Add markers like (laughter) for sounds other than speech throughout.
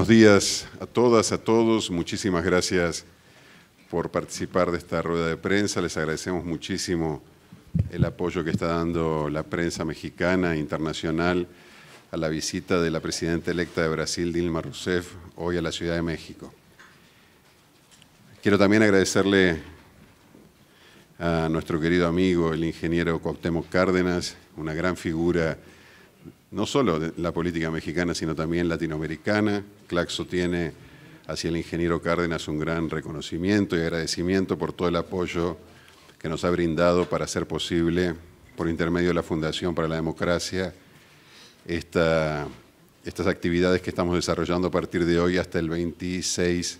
buenos días a todas, a todos. Muchísimas gracias por participar de esta rueda de prensa. Les agradecemos muchísimo el apoyo que está dando la prensa mexicana e internacional a la visita de la presidenta electa de Brasil, Dilma Rousseff, hoy a la Ciudad de México. Quiero también agradecerle a nuestro querido amigo, el ingeniero Cuauhtémoc Cárdenas, una gran figura no solo la política mexicana, sino también latinoamericana. Claxo tiene hacia el ingeniero Cárdenas un gran reconocimiento y agradecimiento por todo el apoyo que nos ha brindado para hacer posible, por intermedio de la Fundación para la Democracia, estas actividades que estamos desarrollando a partir de hoy hasta el 26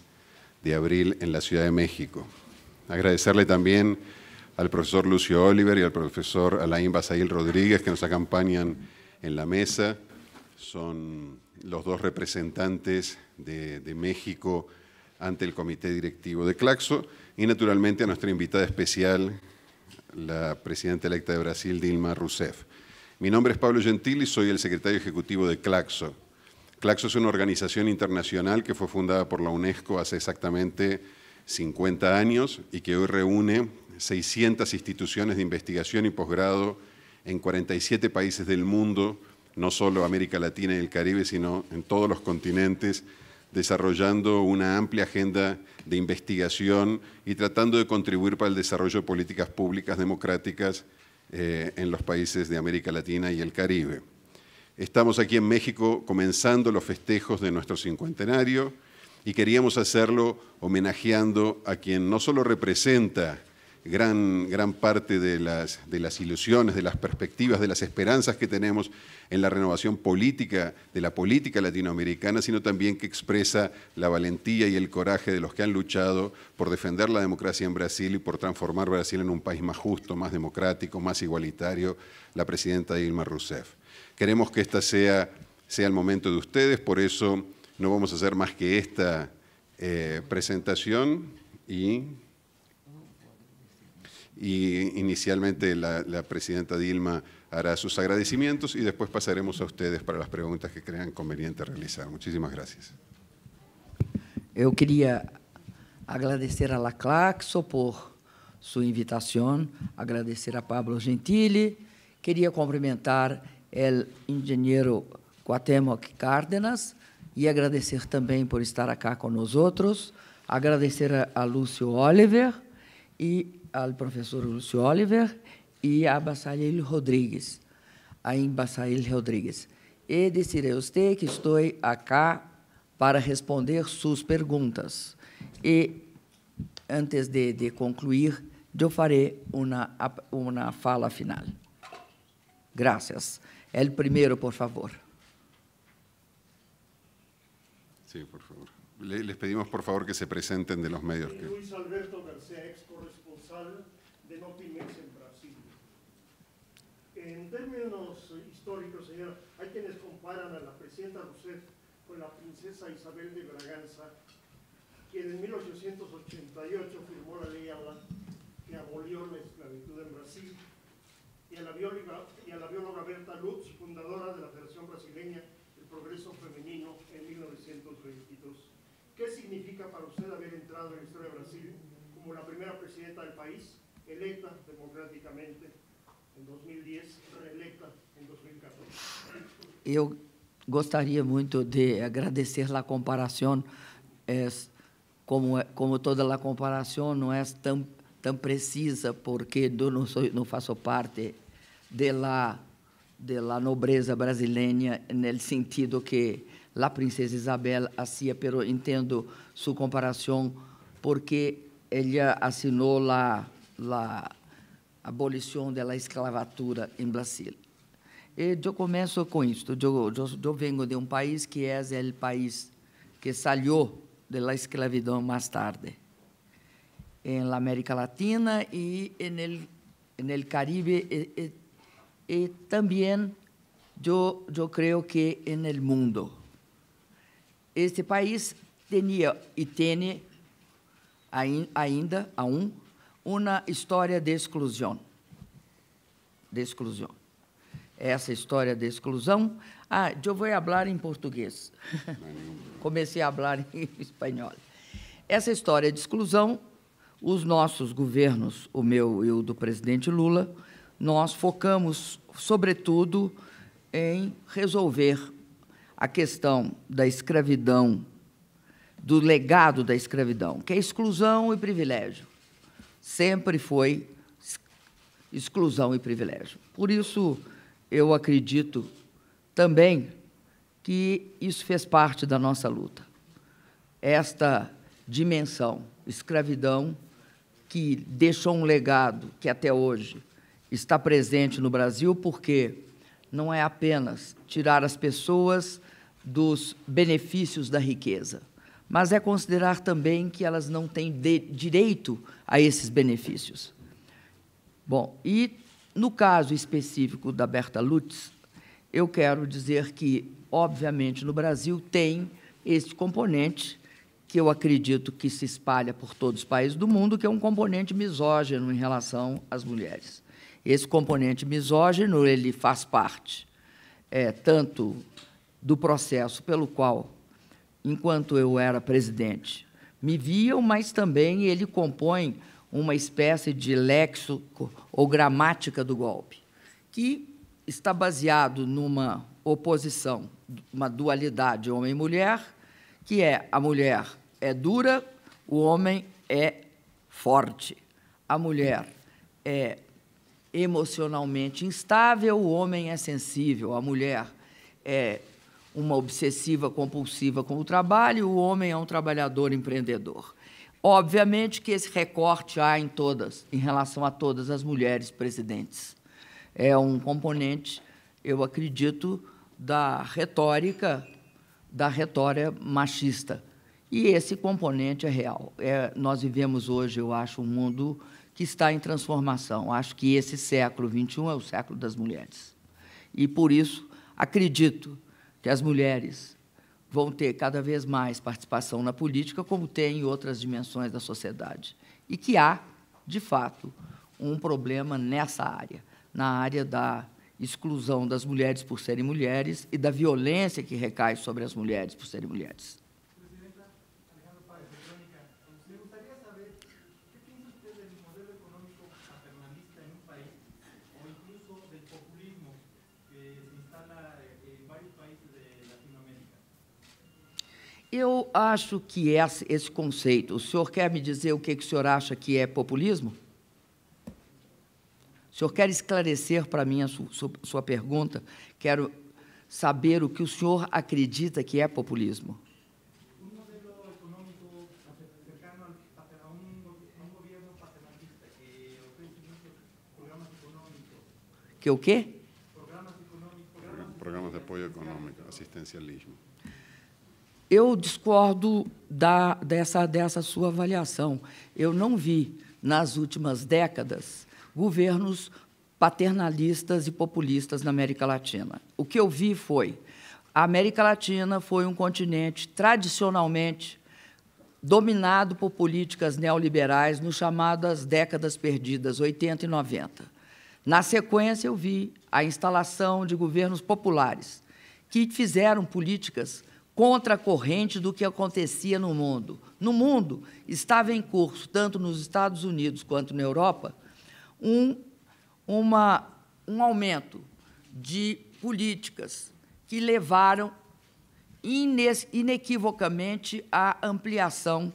de abril en la Ciudad de México. Agradecerle también al profesor Lucio Oliver y al profesor Alain Basail Rodríguez que nos acompañan en la mesa son los dos representantes de, México ante el Comité Directivo de Claxo y naturalmente a nuestra invitada especial, la presidenta electa de Brasil, Dilma Rousseff. Mi nombre es Pablo Gentil y soy el secretario ejecutivo de Claxo. Claxo es una organización internacional que fue fundada por la UNESCO hace exactamente 50 años y que hoy reúne 600 instituciones de investigación y posgrado en 47 países del mundo, no solo América Latina y el Caribe, sino en todos los continentes, desarrollando una amplia agenda de investigación y tratando de contribuir para el desarrollo de políticas públicas democráticas eh, en los países de América Latina y el Caribe. Estamos aquí en México comenzando los festejos de nuestro cincuentenario y queríamos hacerlo homenajeando a quien no solo representa gran, gran parte de las, de las ilusiones, de las perspectivas, de las esperanzas que tenemos en la renovación política, de la política latinoamericana, sino también que expresa la valentía y el coraje de los que han luchado por defender la democracia en Brasil y por transformar Brasil en un país más justo, más democrático, más igualitario, la presidenta Dilma Rousseff. Queremos que esta sea, sea el momento de ustedes, por eso no vamos a hacer más que esta eh, presentación y y inicialmente la, presidenta Dilma hará sus agradecimientos y después pasaremos a ustedes para las preguntas que crean conveniente realizar. Muchísimas gracias. Yo quería agradecer a La Claxo por su invitación, agradecer a Pablo Gentili, quería cumplimentar el ingeniero Guatemoc Cárdenas y e agradecer también por estar acá con nosotros, agradecer a, Lucio Oliver y... E ao professor Lúcio Oliver e a Bassail Rodrigues, a Bassail Rodrigues. E direi a que estou aqui para responder suas perguntas. E antes de, de concluir, eu farei uma, uma fala final. Graças. o primeiro, por favor. Sí, por favor. Les pedimos, por favor, que se presenten de los medios. Luis Alberto García, ex corresponsal. de no pymes en Brasil. En términos históricos, señor, hay quienes comparan a la presidenta Rousseff con la princesa Isabel de Braganza, quien en 1888 firmó la ley que abolió la esclavitud en Brasil, y a la bióloga, y a la bióloga Berta Lutz, fundadora de la Federación Brasileña del Progreso Femenino en 1922. ¿Qué significa para usted haber entrado en la historia de Brasil como la primera presidenta del país, electa democráticamente em 2010, reeleita em 2014. Eu gostaria muito de agradecer a comparação, é, como como toda a comparação não é tão tão precisa porque eu não sou não faço parte de la nobreza brasileira no sentido que a princesa Isabel fazia, mas entendo sua comparação porque ele assinou lá a abolição da escravatura em Brasil. E eu começo com isso Eu, eu, eu venho de um país que é o país que saiu da escravidão mais tarde, em América Latina e no en el Caribe e, e, e também eu, eu creio que no mundo. Este país tinha e tem ainda um uma história de exclusão. De exclusão. Essa história de exclusão. Ah, eu vou falar em português. (laughs) Comecei a falar em espanhol. Essa história de exclusão, os nossos governos, o meu e o do presidente Lula, nós focamos, sobretudo, em resolver a questão da escravidão do legado da escravidão, que é exclusão e privilégio. Sempre foi exclusão e privilégio. Por isso, eu acredito também que isso fez parte da nossa luta. Esta dimensão, escravidão, que deixou um legado que até hoje está presente no Brasil, porque não é apenas tirar as pessoas dos benefícios da riqueza, mas é considerar também que elas não têm direito a esses benefícios. Bom, e no caso específico da Berta Lutz, eu quero dizer que, obviamente, no Brasil tem esse componente que eu acredito que se espalha por todos os países do mundo, que é um componente misógino em relação às mulheres. Esse componente misógino ele faz parte é, tanto do processo pelo qual enquanto eu era presidente. Me viam, mas também ele compõe uma espécie de léxico ou gramática do golpe, que está baseado numa oposição, uma dualidade homem mulher, que é a mulher é dura, o homem é forte. A mulher é emocionalmente instável, o homem é sensível. A mulher é uma obsessiva compulsiva com o trabalho, o homem é um trabalhador empreendedor. Obviamente que esse recorte há em todas, em relação a todas as mulheres presidentes. É um componente, eu acredito, da retórica da retória machista. E esse componente é real. É, nós vivemos hoje, eu acho, um mundo que está em transformação. Acho que esse século XXI é o século das mulheres. E por isso acredito que as mulheres vão ter cada vez mais participação na política, como tem em outras dimensões da sociedade. E que há, de fato, um problema nessa área, na área da exclusão das mulheres por serem mulheres e da violência que recai sobre as mulheres por serem mulheres. Eu acho que esse, esse conceito, o senhor quer me dizer o que, que o senhor acha que é populismo? O senhor quer esclarecer para mim a su, su, sua pergunta? Quero saber o que o senhor acredita que é populismo. Que o quê? Programas de apoio econômico, assistencialismo. Eu discordo da, dessa, dessa sua avaliação. Eu não vi, nas últimas décadas, governos paternalistas e populistas na América Latina. O que eu vi foi a América Latina foi um continente tradicionalmente dominado por políticas neoliberais nos chamadas décadas perdidas, 80 e 90. Na sequência, eu vi a instalação de governos populares que fizeram políticas contra a corrente do que acontecia no mundo. No mundo, estava em curso, tanto nos Estados Unidos quanto na Europa, um, uma, um aumento de políticas que levaram inequivocamente à ampliação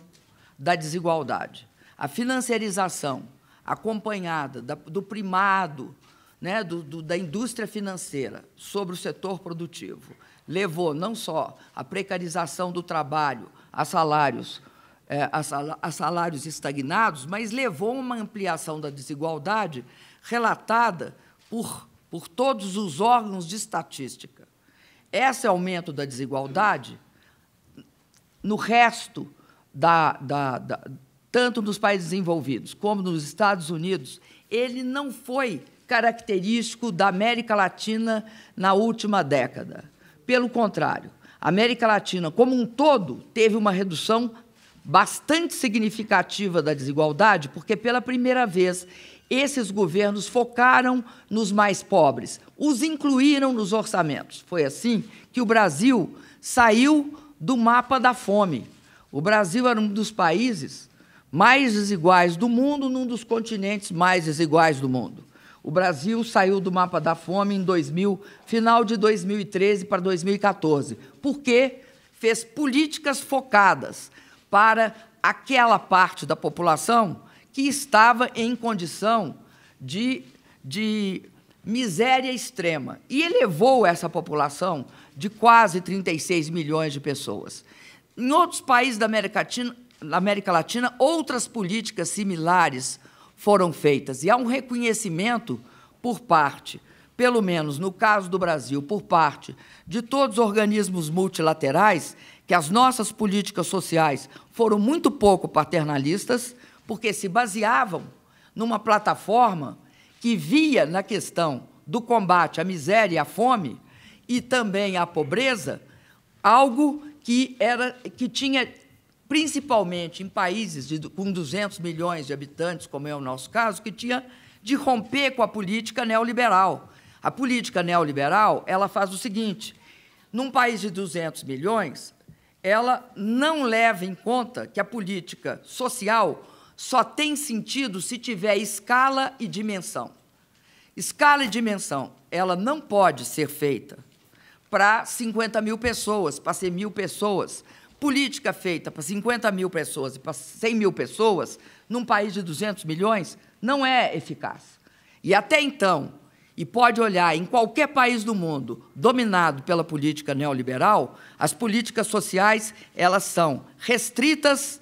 da desigualdade. A financiarização acompanhada da, do primado né, do, do, da indústria financeira sobre o setor produtivo levou não só à precarização do trabalho, a salários, é, a, salários estagnados, mas levou a uma ampliação da desigualdade relatada por, por todos os órgãos de estatística. Esse aumento da desigualdade, no resto, da, da, da, tanto nos países desenvolvidos como nos Estados Unidos, ele não foi característico da América Latina na última década. Pelo contrário, a América Latina, como um todo, teve uma redução bastante significativa da desigualdade, porque pela primeira vez esses governos focaram nos mais pobres, os incluíram nos orçamentos. Foi assim que o Brasil saiu do mapa da fome. O Brasil era um dos países mais desiguais do mundo, num dos continentes mais desiguais do mundo. O Brasil saiu do mapa da fome em 2000, final de 2013 para 2014, porque fez políticas focadas para aquela parte da população que estava em condição de, de miséria extrema e elevou essa população de quase 36 milhões de pessoas. Em outros países da América Latina, América Latina outras políticas similares foram feitas. E há um reconhecimento por parte, pelo menos no caso do Brasil, por parte de todos os organismos multilaterais, que as nossas políticas sociais foram muito pouco paternalistas, porque se baseavam numa plataforma que via na questão do combate à miséria e à fome e também à pobreza algo que era que tinha principalmente em países de, com 200 milhões de habitantes, como é o nosso caso, que tinha de romper com a política neoliberal. A política neoliberal ela faz o seguinte: num país de 200 milhões, ela não leva em conta que a política social só tem sentido se tiver escala e dimensão. Escala e dimensão, ela não pode ser feita para 50 mil pessoas, para 100 mil pessoas, Política feita para 50 mil pessoas e para 100 mil pessoas, num país de 200 milhões, não é eficaz. E até então, e pode olhar em qualquer país do mundo dominado pela política neoliberal, as políticas sociais elas são restritas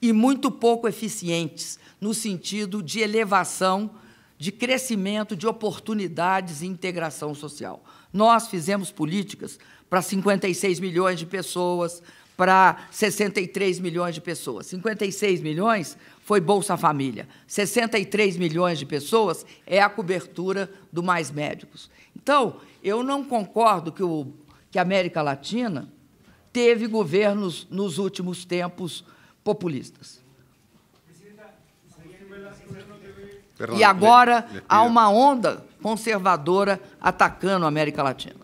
e muito pouco eficientes no sentido de elevação, de crescimento, de oportunidades e integração social. Nós fizemos políticas para 56 milhões de pessoas, para 63 milhões de pessoas. 56 milhões foi Bolsa Família. 63 milhões de pessoas é a cobertura do Mais Médicos. Então, eu não concordo que, o, que a América Latina teve governos nos últimos tempos populistas. E agora há uma onda conservadora atacando a América Latina.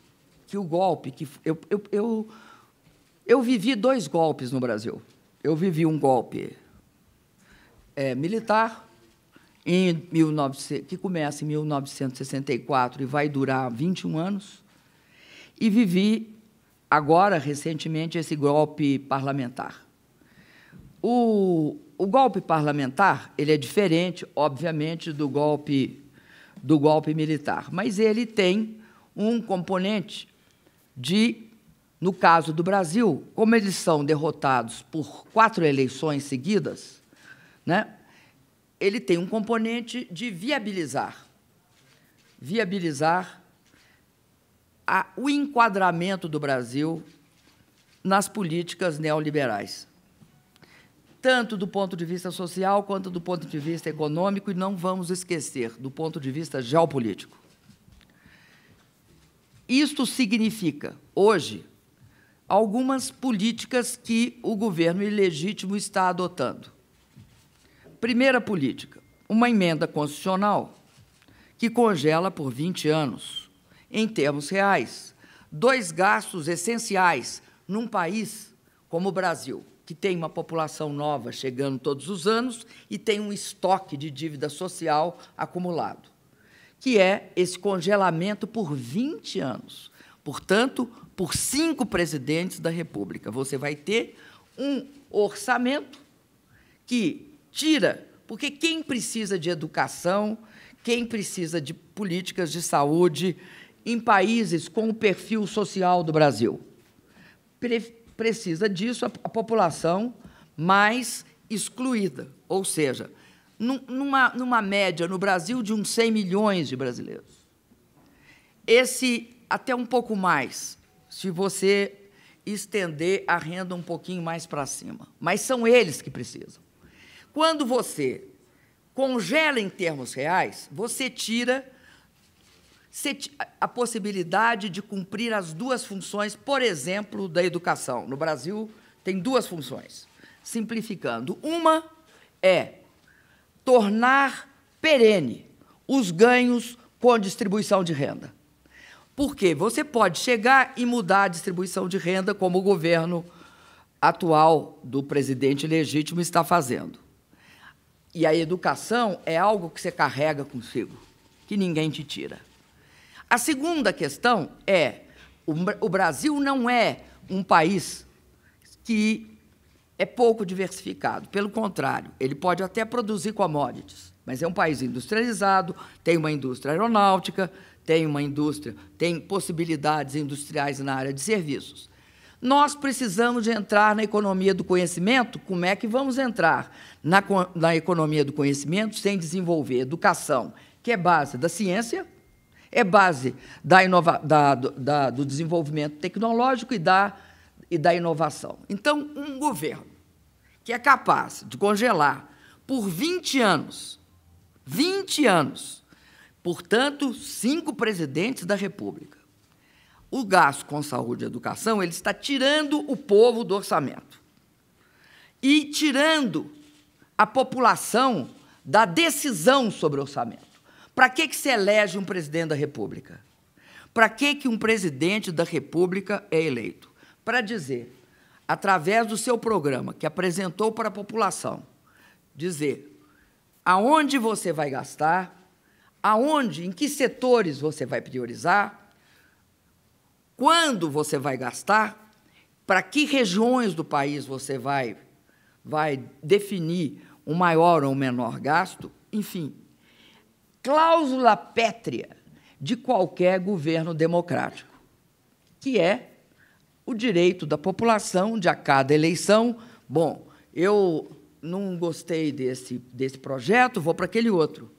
que o golpe que eu, eu, eu, eu vivi dois golpes no Brasil. Eu vivi um golpe é, militar em 19, que começa em 1964 e vai durar 21 anos, e vivi agora recentemente esse golpe parlamentar. O, o golpe parlamentar ele é diferente, obviamente, do golpe do golpe militar, mas ele tem um componente de, no caso do Brasil, como eles são derrotados por quatro eleições seguidas, né, ele tem um componente de viabilizar viabilizar a, o enquadramento do Brasil nas políticas neoliberais, tanto do ponto de vista social quanto do ponto de vista econômico, e não vamos esquecer do ponto de vista geopolítico. Isto significa, hoje, algumas políticas que o governo ilegítimo está adotando. Primeira política, uma emenda constitucional que congela por 20 anos, em termos reais, dois gastos essenciais num país como o Brasil, que tem uma população nova chegando todos os anos e tem um estoque de dívida social acumulado que é esse congelamento por 20 anos. Portanto, por cinco presidentes da República. Você vai ter um orçamento que tira, porque quem precisa de educação, quem precisa de políticas de saúde em países com o perfil social do Brasil? Pre precisa disso a população mais excluída, ou seja, numa, numa média no Brasil de uns 100 milhões de brasileiros. Esse até um pouco mais, se você estender a renda um pouquinho mais para cima. Mas são eles que precisam. Quando você congela em termos reais, você tira a possibilidade de cumprir as duas funções, por exemplo, da educação. No Brasil, tem duas funções. Simplificando, uma é tornar perene os ganhos com a distribuição de renda. Porque você pode chegar e mudar a distribuição de renda, como o governo atual do presidente legítimo está fazendo. E a educação é algo que você carrega consigo, que ninguém te tira. A segunda questão é: o Brasil não é um país que é pouco diversificado. Pelo contrário, ele pode até produzir commodities, mas é um país industrializado, tem uma indústria aeronáutica, tem uma indústria, tem possibilidades industriais na área de serviços. Nós precisamos de entrar na economia do conhecimento. Como é que vamos entrar na, na economia do conhecimento sem desenvolver educação, que é base da ciência, é base da inova, da, da, do desenvolvimento tecnológico e da, e da inovação? Então, um governo que é capaz de congelar por 20 anos, 20 anos, portanto, cinco presidentes da República. O gasto com saúde e educação, ele está tirando o povo do orçamento e tirando a população da decisão sobre o orçamento. Para que, que se elege um presidente da República? Para que, que um presidente da República é eleito? Para dizer através do seu programa que apresentou para a população, dizer aonde você vai gastar, aonde, em que setores você vai priorizar, quando você vai gastar, para que regiões do país você vai vai definir um maior ou menor gasto, enfim. Cláusula pétrea de qualquer governo democrático, que é o direito da população de, a cada eleição, bom, eu não gostei desse, desse projeto, vou para aquele outro.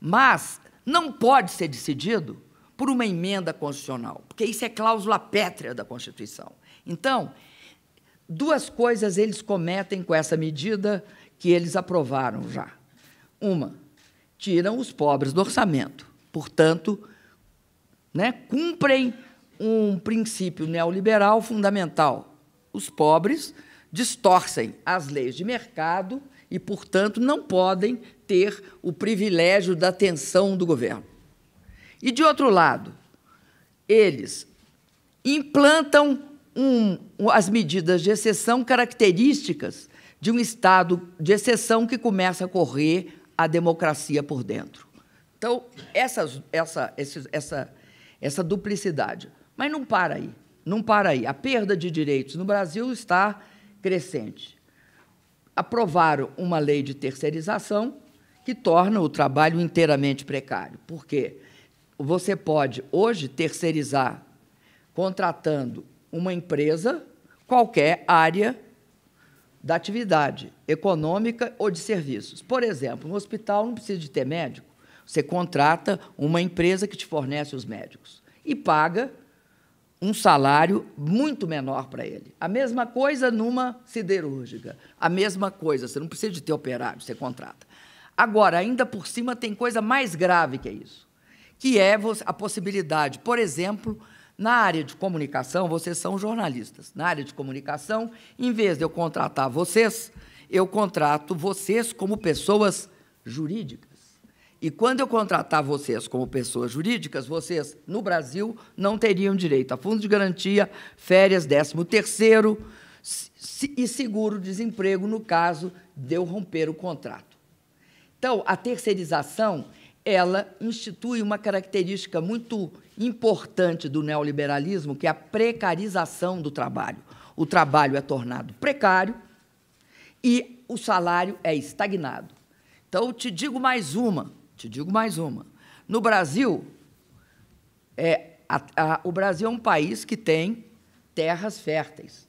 Mas não pode ser decidido por uma emenda constitucional, porque isso é cláusula pétrea da Constituição. Então, duas coisas eles cometem com essa medida que eles aprovaram já. Uma, tiram os pobres do orçamento, portanto, né, cumprem um princípio neoliberal fundamental. Os pobres distorcem as leis de mercado e, portanto, não podem ter o privilégio da atenção do governo. E, de outro lado, eles implantam um, as medidas de exceção características de um Estado de exceção que começa a correr a democracia por dentro. Então, essas, essa, essa, essa, essa duplicidade. Mas não para aí, não para aí. A perda de direitos no Brasil está crescente. Aprovaram uma lei de terceirização que torna o trabalho inteiramente precário. Por quê? Você pode hoje terceirizar contratando uma empresa, qualquer área da atividade econômica ou de serviços. Por exemplo, no hospital não precisa de ter médico. Você contrata uma empresa que te fornece os médicos e paga um salário muito menor para ele. A mesma coisa numa siderúrgica, a mesma coisa, você não precisa de ter operário, você contrata. Agora, ainda por cima, tem coisa mais grave que é isso, que é a possibilidade, por exemplo, na área de comunicação, vocês são jornalistas, na área de comunicação, em vez de eu contratar vocês, eu contrato vocês como pessoas jurídicas. E quando eu contratar vocês como pessoas jurídicas, vocês, no Brasil, não teriam direito a fundo de garantia, férias, 13 terceiro e seguro-desemprego no caso de eu romper o contrato. Então, a terceirização, ela institui uma característica muito importante do neoliberalismo, que é a precarização do trabalho. O trabalho é tornado precário e o salário é estagnado. Então, eu te digo mais uma: te digo mais uma. No Brasil, é, a, a, o Brasil é um país que tem terras férteis.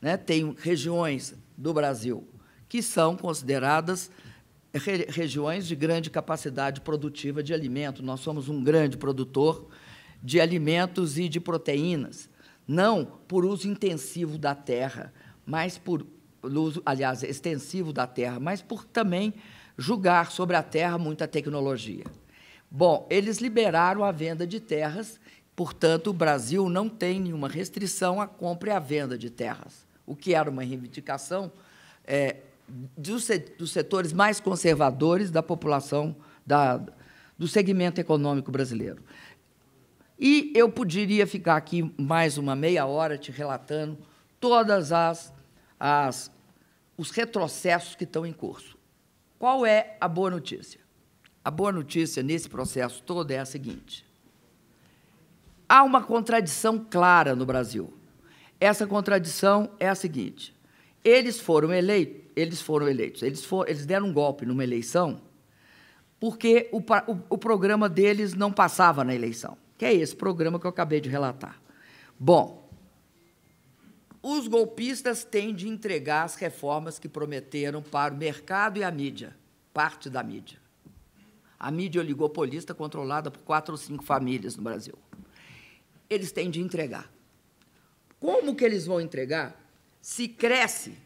Né? Tem regiões do Brasil que são consideradas re, regiões de grande capacidade produtiva de alimento. Nós somos um grande produtor de alimentos e de proteínas, não por uso intensivo da terra, mas por uso, aliás, extensivo da terra, mas por também julgar sobre a terra muita tecnologia. Bom, eles liberaram a venda de terras, portanto, o Brasil não tem nenhuma restrição à compra e à venda de terras, o que era uma reivindicação é, dos, setores mais conservadores da população, da, do segmento econômico brasileiro. E eu poderia ficar aqui mais uma meia hora te relatando todas as, as os retrocessos que estão em curso. Qual é a boa notícia? A boa notícia nesse processo todo é a seguinte: há uma contradição clara no Brasil. Essa contradição é a seguinte: eles foram eleitos, eles foram eleitos, eles, eles deram um golpe numa eleição porque o, o, o programa deles não passava na eleição, que é esse programa que eu acabei de relatar. Bom, os golpistas têm de entregar as reformas que prometeram para o mercado e a mídia, parte da mídia. A mídia oligopolista controlada por quatro ou cinco famílias no Brasil. Eles têm de entregar. Como que eles vão entregar? Se cresce,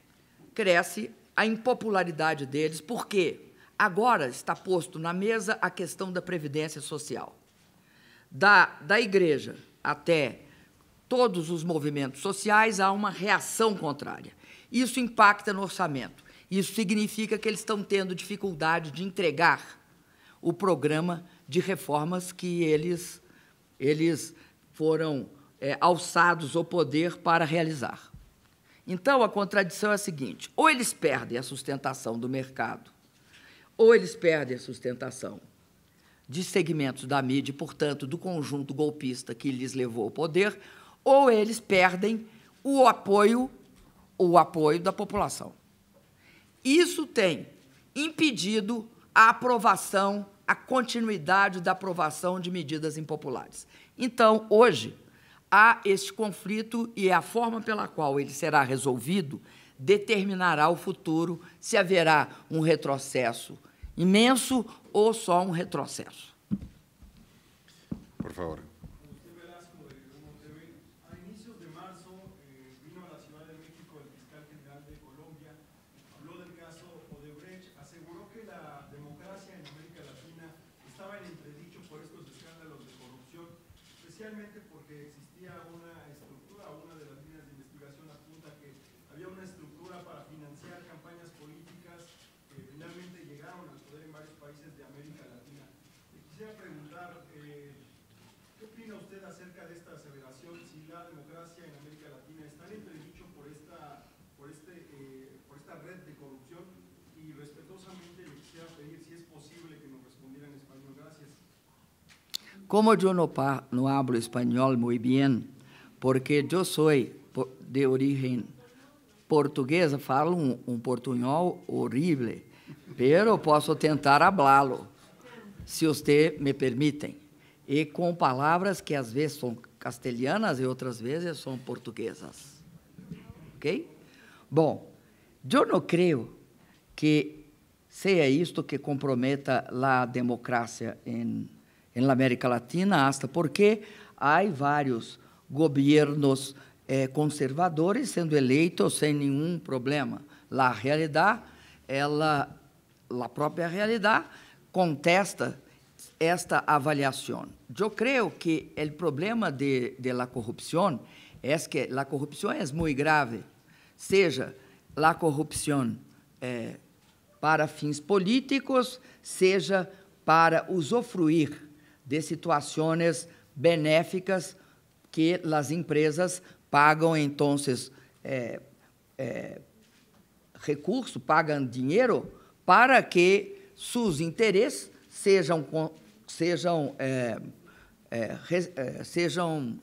cresce a impopularidade deles, porque agora está posto na mesa a questão da previdência social. Da, da igreja até todos os movimentos sociais, há uma reação contrária. Isso impacta no orçamento. Isso significa que eles estão tendo dificuldade de entregar o programa de reformas que eles, eles foram é, alçados ao poder para realizar. Então, a contradição é a seguinte: ou eles perdem a sustentação do mercado, ou eles perdem a sustentação de segmentos da mídia, e, portanto, do conjunto golpista que lhes levou ao poder, ou eles perdem o apoio, o apoio da população. Isso tem impedido a aprovação, a continuidade da aprovação de medidas impopulares. Então, hoje, há este conflito e é a forma pela qual ele será resolvido determinará o futuro, se haverá um retrocesso imenso ou só um retrocesso. Por favor. Como eu não, não hablo espanhol muito bem, porque eu sou de origem portuguesa, falo um, um portunhol horrível, pero posso tentar hablá-lo, se você me permitem, e com palavras que às vezes são castelhanas e outras vezes são portuguesas. Ok? Bom, eu não creio que seja isto que comprometa a democracia em na América Latina, hasta porque há vários governos eh, conservadores sendo eleitos sem nenhum problema. A realidade, ela, a própria realidade, contesta esta avaliação. Eu creio que o problema de, de la corrupção é que a corrupção é muito grave, seja a corrupção eh, para fins políticos, seja para usufruir de situações benéficas que as empresas pagam, então, é, é, recurso, pagam dinheiro para que seus interesses sejam, sejam, é, é, é, sejam,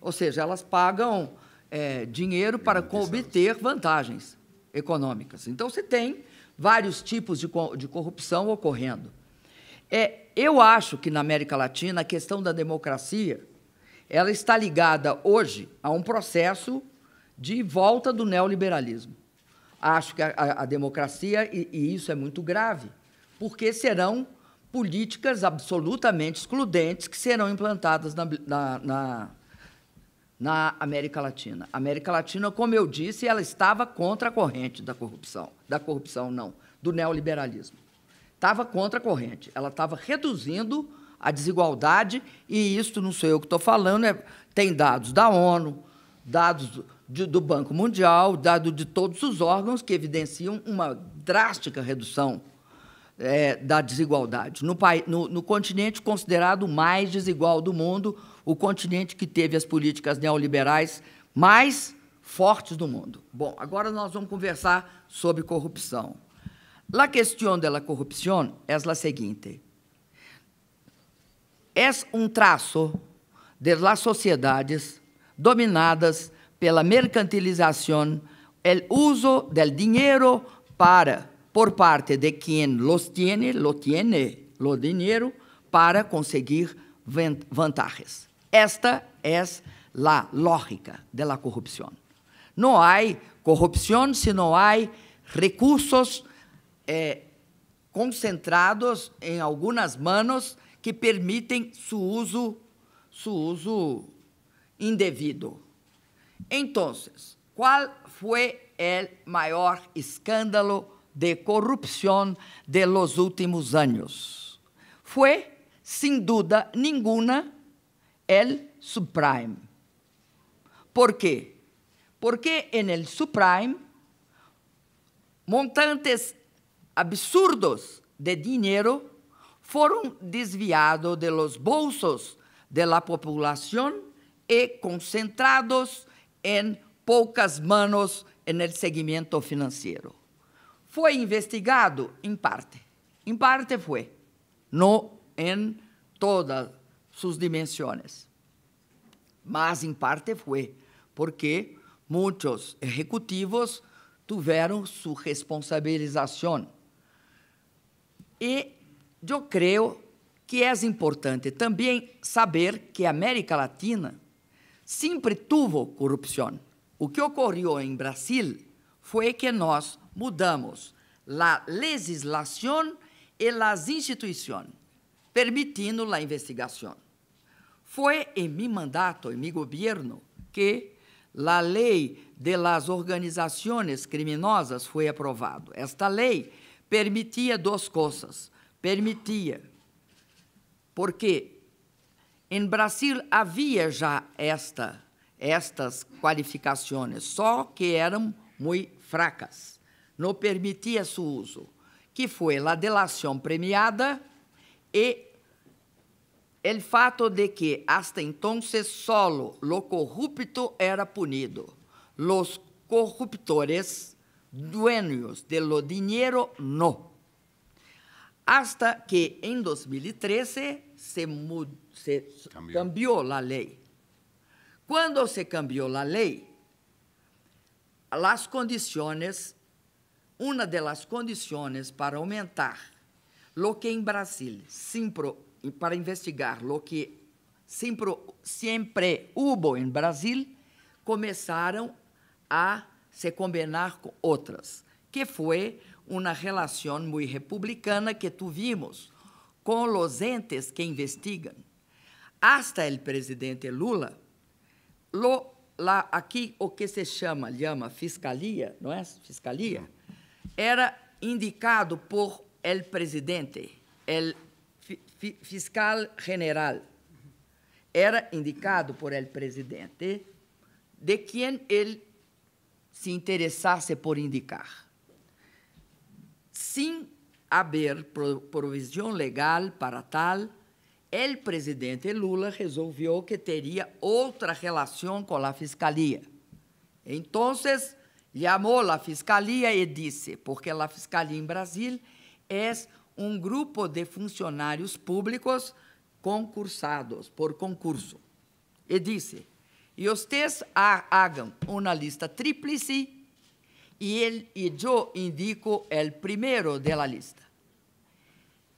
ou seja, elas pagam é, dinheiro para obter vantagens econômicas. Então, você tem vários tipos de, de corrupção ocorrendo. É, eu acho que na América Latina a questão da democracia ela está ligada hoje a um processo de volta do neoliberalismo. Acho que a, a, a democracia, e, e isso é muito grave, porque serão políticas absolutamente excludentes que serão implantadas na, na, na, na, América Latina. A América Latina, como eu disse, ela estava contra a corrente da corrupção, da corrupção não, do neoliberalismo estava contra a corrente. Ela estava reduzindo a desigualdade, e isso não sou eu que estou falando, é, tem dados da ONU, dados de, do Banco Mundial, dados de todos os órgãos que evidenciam uma drástica redução é, da desigualdade. No, no, no continente considerado mais desigual do mundo, o continente que teve as políticas neoliberais mais fortes do mundo. Bom, agora nós vamos conversar sobre corrupção. La questão de la é a seguinte é um traço trazo de las sociedades dominadas pela mercantilização o uso del dinheiro para, por parte de quem los tiene, lo tiene, lo para conseguir vantagens. Esta é a lógica da corrupção. Não há corrupção se não há recursos é, concentrados em algumas manos que permitem seu uso, seu uso indevido. Então, qual foi o maior escândalo de corrupção de los últimos anos? Foi, sem dúvida nenhuma, el subprime. ¿Por quê? Porque en el subprime, montantes absurdos de dinheiro foram desviados de los bolsos de la población e concentrados em poucas manos no segmento financeiro. Foi investigado em parte, em parte foi, não em todas suas dimensões, mas em parte foi, porque muitos executivos tiveram sua responsabilização e eu creio que é importante também saber que a América Latina sempre teve corrupção. O que ocorreu em Brasil foi que nós mudamos a legislação e as instituições, permitindo a investigação. Foi em meu mandato, em meu governo, que a lei das organizações criminosas foi aprovada. Esta lei permitia duas coisas. Permitia, porque em Brasil havia já esta, estas qualificações, só que eram muito fracas. Não permitia seu uso, que foi a delação premiada e o fato de que, até então, solo o corrupto era punido. Los corruptores dueños de lo dinero no. Hasta que en 2013 se, se cambió. cambió la ley. Cuando se cambió la ley, las condiciones, una de las condiciones para aumentar lo que en Brasil, simpro, para investigar lo que simpro, siempre hubo en Brasil, começaram a se combinar com outras, que foi uma relação muito republicana que tuvimos com os entes que investigam. Hasta o presidente Lula, lo, lá aqui o que se chama, chama fiscalia, não é? Fiscalia, era indicado por el presidente, el fiscal general. Era indicado por el presidente de quem ele se interessasse por indicar. sem haver provisão legal para tal, o presidente Lula resolveu que teria outra relação com a fiscalia. Então, chamou a fiscalia e disse, porque a fiscalia em Brasil é um grupo de funcionários públicos concursados por concurso. E disse: e vocês hagam uma lista tríplice e, eu indico o primeiro da lista.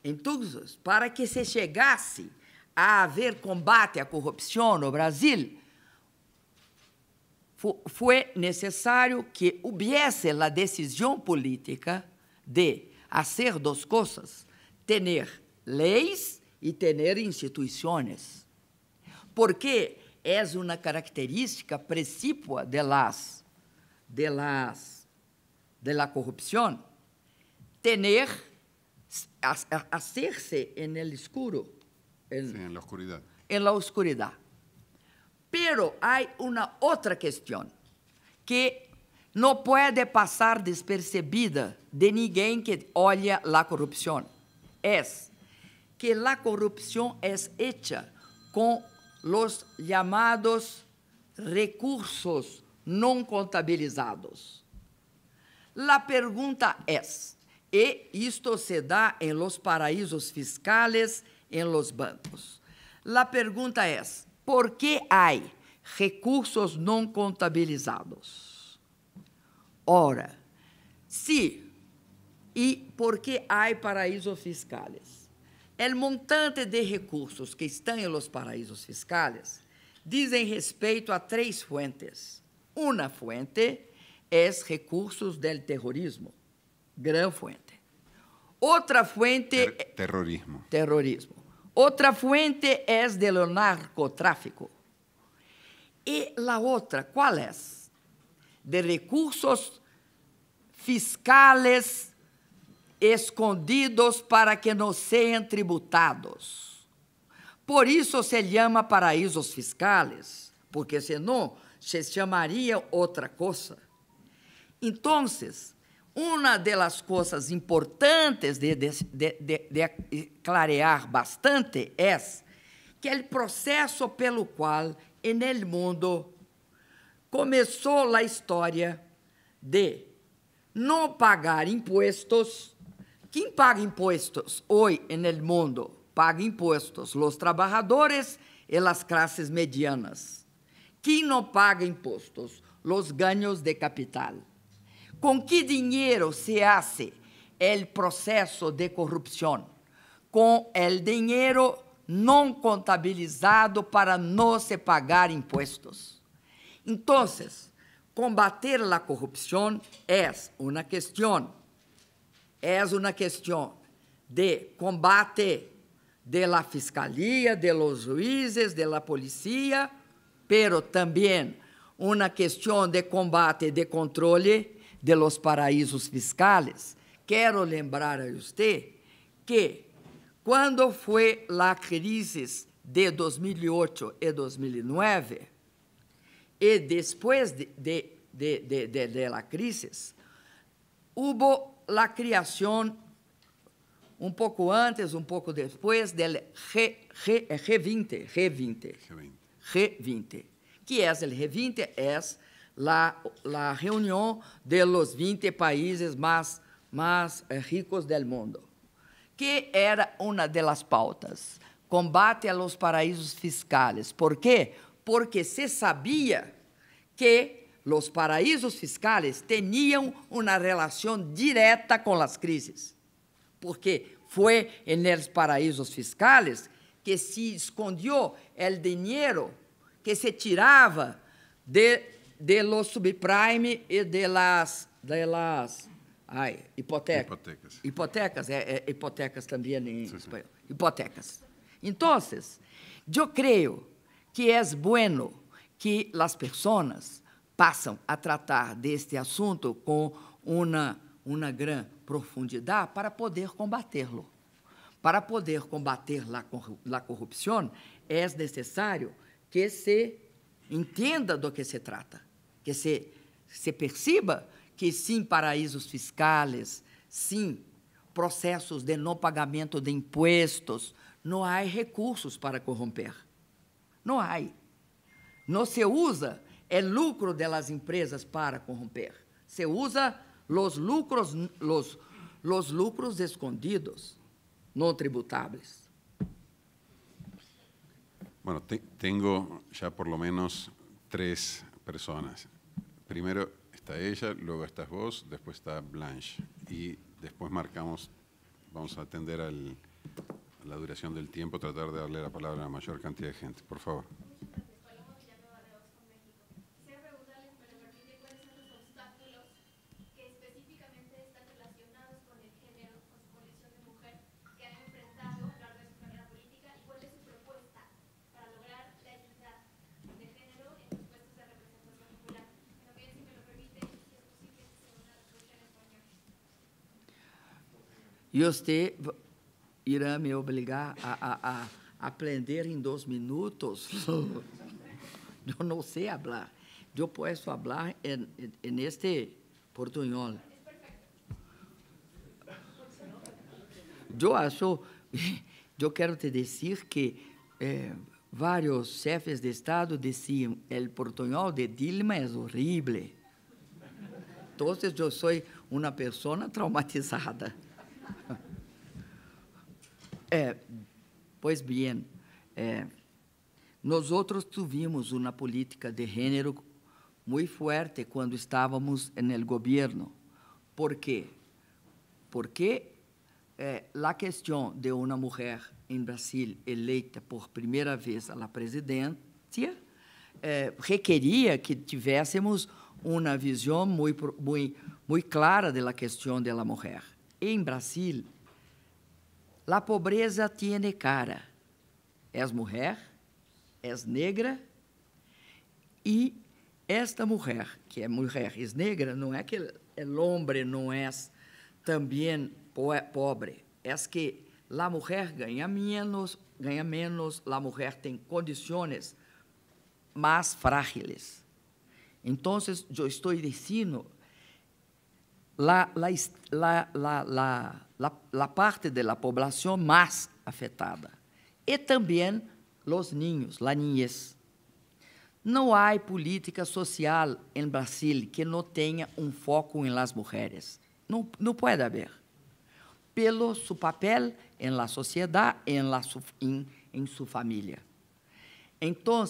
Então, para que se chegasse a haver combate à corrupção no Brasil, foi necessário que houvesse a decisão política de fazer dos coisas, ter leis e ter instituições. Porque é uma característica precípua de las, de las, de la corrupção, tener, hacerse en el escuro. En, sí, en la oscuridad. En la oscuridad. Pero hay una otra cuestión que não pode passar despercebida de ninguém que olha a corrupção. É que a corrupção é hecha com los llamados recursos não contabilizados. La pergunta é: e isto se dá em los paraísos fiscales, em los bancos. La pergunta é: por que há recursos não contabilizados? Ora, se si, e por que há paraísos fiscais? El montante de recursos que están en los paraísos fiscales dicen respecto a tres fuentes. Una fuente es recursos del terrorismo, gran fuente. Otra fuente terrorismo. Terrorismo. Otra fuente es del narcotráfico. Y la otra, ¿cuál es? De recursos fiscales escondidos para que não sejam tributados. Por isso se chama paraísos fiscais, porque senão se chamaria outra coisa. Então, uma das coisas importantes de, de, de, de clarear bastante é que o processo pelo qual, no mundo, começou a história de não pagar impostos quem paga impostos hoje no mundo? Paga impostos os trabalhadores e as classes medianas. Quem não paga impostos? Os ganhos de capital. Com que dinheiro se hace o processo de corrupção? Com o dinheiro não contabilizado para não se pagar impostos. Então, combater a corrupção é uma questão é uma questão de combate da fiscalia, fiscalía, de los juízes, de la policía, pero também uma questão de combate de controle de los paraísos fiscales. Quero lembrar a você que quando foi a crise de 2008 e 2009, e depois de, de, de, de, de, de la crise, houve la creación, un poco antes, un poco después del G, G, G20, G20, G20, que es el G20, es la, la reunión de los 20 países más, más eh, ricos del mundo, que era una de las pautas, combate a los paraísos fiscales. ¿Por qué? Porque se sabía que Los paraísos fiscales tenían una relación directa con las crisis, porque fue en los paraísos fiscales que se escondió el dinero que se tiraba de, de los subprime y de las, de las ai, hipoteca, hipotecas. Hipotecas, é, é, hipotecas também em sim, espanhol. Sim. Hipotecas. Então, eu creio que é bueno que las personas passam a tratar deste assunto com uma, uma grande profundidade para poder combatê-lo. Para poder combater a corrupção, é necessário que se entenda do que se trata, que se, se perceba que sim, paraísos fiscais, sim, processos de não pagamento de impostos, não há recursos para corromper. Não há. Não se usa el lucro de las empresas para corromper. Se usa lucros, los, lucros escondidos, no tributables. Bueno, tengo ya por lo menos tres personas. Primero está ella, luego estás vos, después está Blanche. Y después marcamos, vamos a atender a la duración del tiempo, tratar de darle la palabra a la mayor cantidad de gente. Por favor. E você irá me obrigar a, a, a aprender em dois minutos? (laughs) Eu não sei falar. Eu posso falar em, este portunhol. Eu acho, (laughs) eu quero te dizer que eh, vários chefes de Estado diziam: o portunhol de Dilma é horrível. Então, eu sou uma pessoa (laughs) traumatizada. Pois bem, é, nós outros tivemos uma política de gênero muito forte quando estávamos no governo. Por quê? Porque eh, a questão de uma mulher em Brasil eleita por primeira vez à presidência eh, requeria que tivéssemos uma visão muito, muito, muito clara da questão da mulher. Em Brasil, La pobreza tiene cara. És mulher, és negra, e esta mulher, que é mulher és negra, não é que é homem não é também pobre. É que a mulher ganha menos, ganha menos, a mulher tem condições mais frágeis. Então, eu estou dizendo la, la, la, la, parte de la población más afectada. E também los niños, la niñez. Não há política social em Brasil que não tenha um foco em las mulheres. Não, não pode haver. Pelo seu papel em la sociedade, em, la, em, em sua família. Então,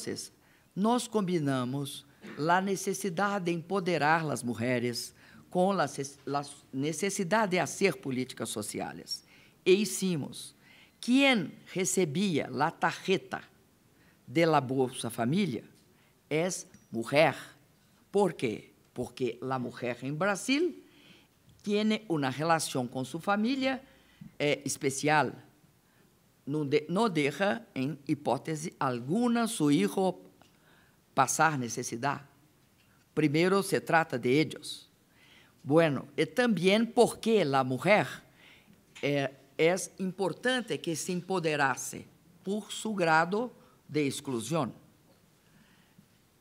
nós combinamos a necessidade de empoderar as mulheres, com a necessidade de hacer políticas sociais E hicimos. recebia la tarjeta de la Bolsa Família é mulher. Por quê? Porque la mulher em Brasil tem uma relação com sua família eh, especial. Não, de, não deixa, em hipótese alguma, seu filho passar necessidade. Primeiro se trata de eles. Bueno, e também porque a mulher eh, importante que se empoderasse por seu grado de exclusão.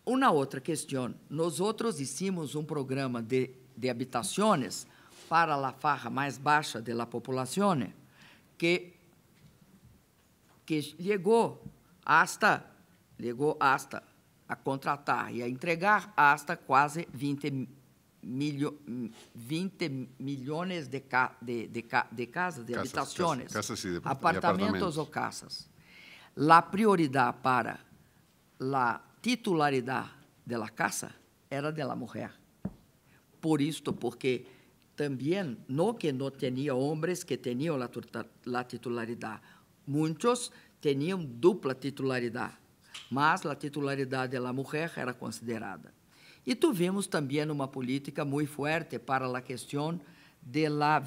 Uma outra questão: nós hicimos um programa de, de habitações para a faixa mais baixa de la que, que chegou hasta, chegou hasta a contratar e a entregar hasta quase 20 milho, 20 milhões de, ca, de, de, de, casas, de casas, habitações, casas, casas apartamentos ou casas. A prioridade para a titularidade da casa era da mulher. Por isto, porque também, não que não tinha homens que tinham a titularidade, muitos tinham dupla titularidade, mas a titularidade la mulher era considerada e tuvimos também uma política muito forte para a questão de la A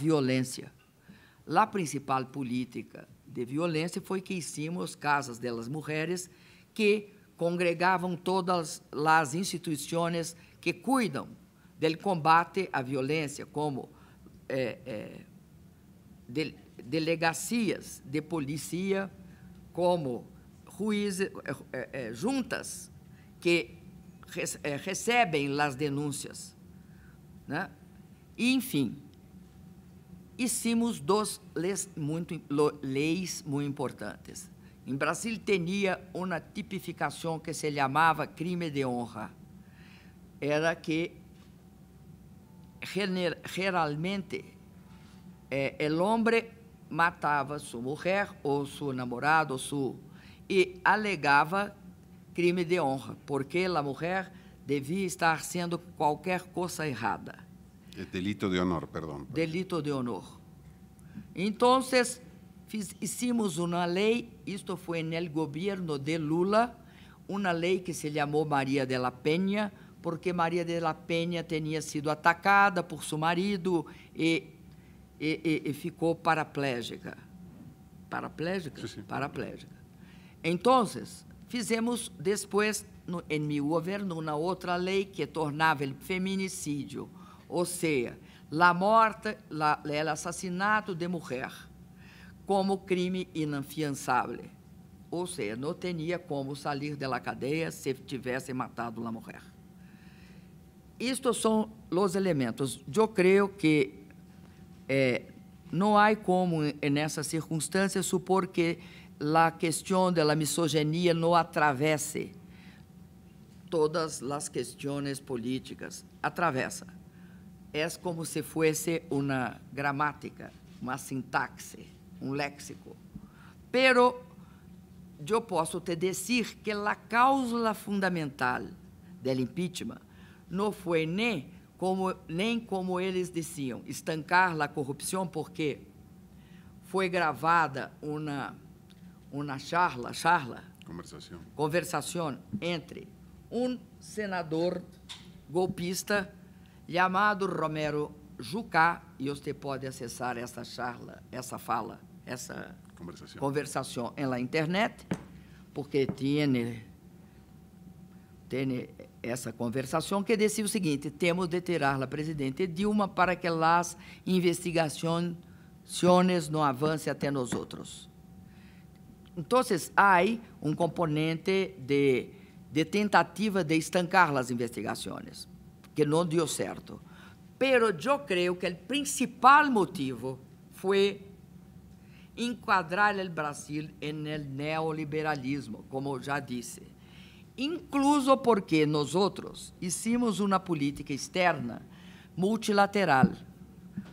La principal política de violência foi que hicimos casas delas mulheres que congregavam todas as instituições que cuidam do combate à violência, como eh, eh, de, delegacias de polícia, como juízes, eh, juntas que eh, recebem as denúncias. Né? E, enfim, hicimos duas leis muito, leis muito importantes. Em Brasil, tinha uma tipificação que se chamava crime de honra. Era que, geralmente, eh, o homem matava sua mulher ou seu namorado ou seu, e alegava crime de honra, porque a mulher devia estar sendo qualquer coisa errada. É delito de honor, perdão. Delito de honor. Então, fizemos uma lei, isto foi no governo de Lula, uma lei que se chamou Maria de la Penha, porque Maria de la Penha tinha sido atacada por seu marido e, e, e, e ficou paraplégica. Paraplégica? Sim, sim. Paraplégica. Então, Fizemos depois, no, em meu governo, uma outra lei que tornava ele feminicídio, ou seja, la morte, la, el assassinato de mulher, como crime inafiançável. Ou seja, não tinha como sair da cadeia se tivesse matado uma mulher. Estes são os elementos. Eu creio que eh, não há como, eh, nessa circunstância, supor que la questão da misoginia não atravesse todas as questões políticas. Atravessa. É como se fosse uma gramática, uma sintaxe, um léxico. Pero eu posso te dizer que a causa fundamental do impeachment não foi nem como, nem como eles diziam, estancar a corrupção, porque foi gravada uma uma charla, charla conversação. conversação entre um senador golpista chamado Romero Jucá, e você pode acessar essa charla, essa fala, essa conversação, na internet, porque tem, tem essa conversação que dizia o seguinte: temos de tirar a presidente Dilma para que as investigações não avancem até nós outros. Então, há um componente de, de tentativa de estancar as investigações que não deu certo. Pero eu creio que o principal motivo foi enquadrar o Brasil no neoliberalismo, como já disse. Incluso porque nós hicimos uma política externa multilateral.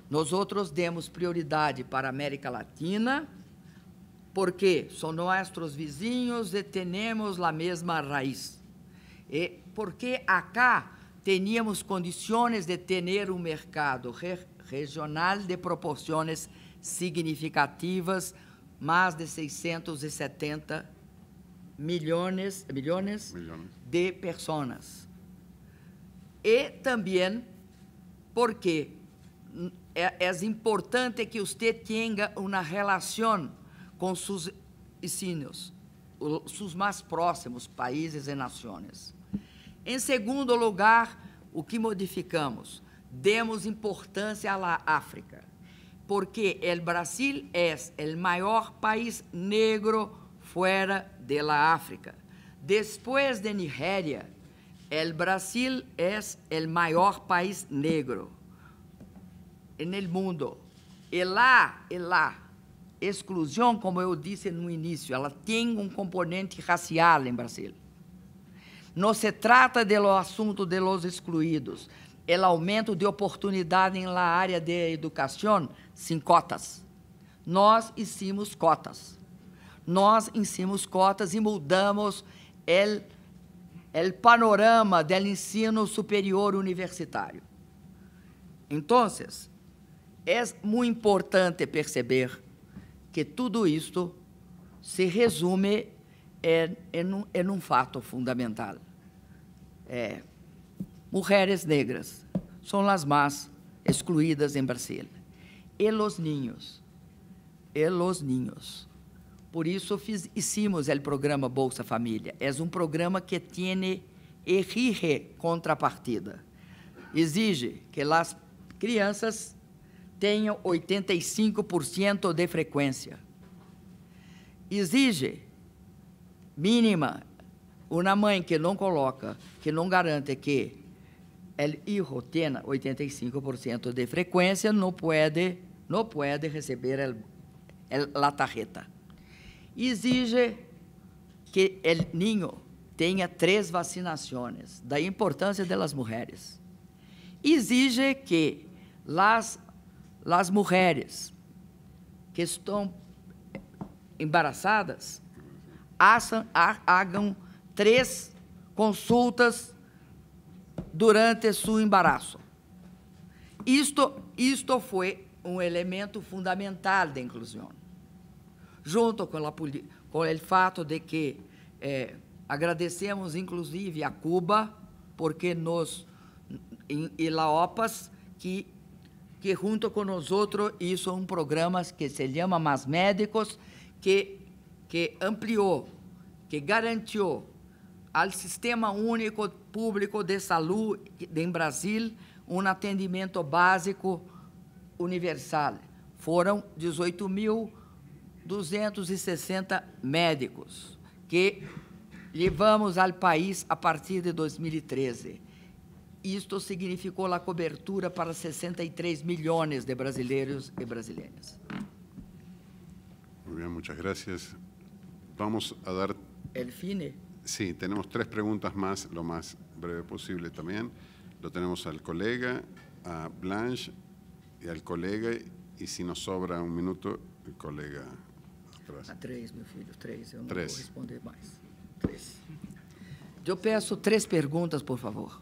Nós outros demos prioridade para a América Latina, porque são nossos vizinhos e temos a mesma raiz. E porque acá teníamos condições de ter um mercado re regional de proporções significativas, mais de 670 milhões, milhões, milhões. de pessoas. E também porque é, é importante que você tenha uma relação com seus vizinhos, seus mais próximos países e nações. Em segundo lugar, o que modificamos? Demos importância à África, porque o Brasil é o maior país negro fora da África. Depois de Nigéria, o Brasil é o maior país negro no mundo. E lá, e lá, exclusão, como eu disse no início, ela tem um componente racial em Brasil. Não se trata do assunto de los excluídos, o aumento de oportunidade la área de educação, sem cotas. Nós hicimos cotas. Nós hicimos cotas e mudamos el, el panorama do ensino superior universitário. Então, é muito importante perceber que tudo isto se resume em, em, em um fato fundamental. É, mulheres negras são as mais excluídas em Brasília. E os ninhos. E os ninhos. Por isso, fiz, hicimos o programa Bolsa Família. É um programa que tem exige contrapartida. Exige que as crianças tenham 85% de frequência. Exige mínima uma mãe que não coloca, que não garante que ele irrotena tenha 85% de frequência, não pode, não pode receber a tarjeta. Exige que o ninho tenha três vacinações, da importância delas mulheres. Exige que las las mulheres que estão embaraçadas hagam três consultas durante seu embaraço. Isto, isto foi um elemento fundamental da inclusão, junto com, a, com o fato de que eh, agradecemos, inclusive, a Cuba, porque nos, e, e la OPAS, que que junto com nós outros isso um programa que se chama mais Médicos, que, que ampliou, que garantiu ao Sistema Único Público de Saúde em Brasil um atendimento básico universal. Foram 18.260 médicos que levamos ao país a partir de 2013. esto significó la cobertura para 63 millones de brasileiros y brasileñas. Muy bien, muchas gracias. Vamos a dar... El fine. Sí, tenemos tres preguntas más, lo más breve posible también. Lo tenemos al colega, a Blanche y al colega, y si nos sobra un minuto, el colega A tres, mi filho, tres. Yo no voy responder más. Yo Eu peço três por favor.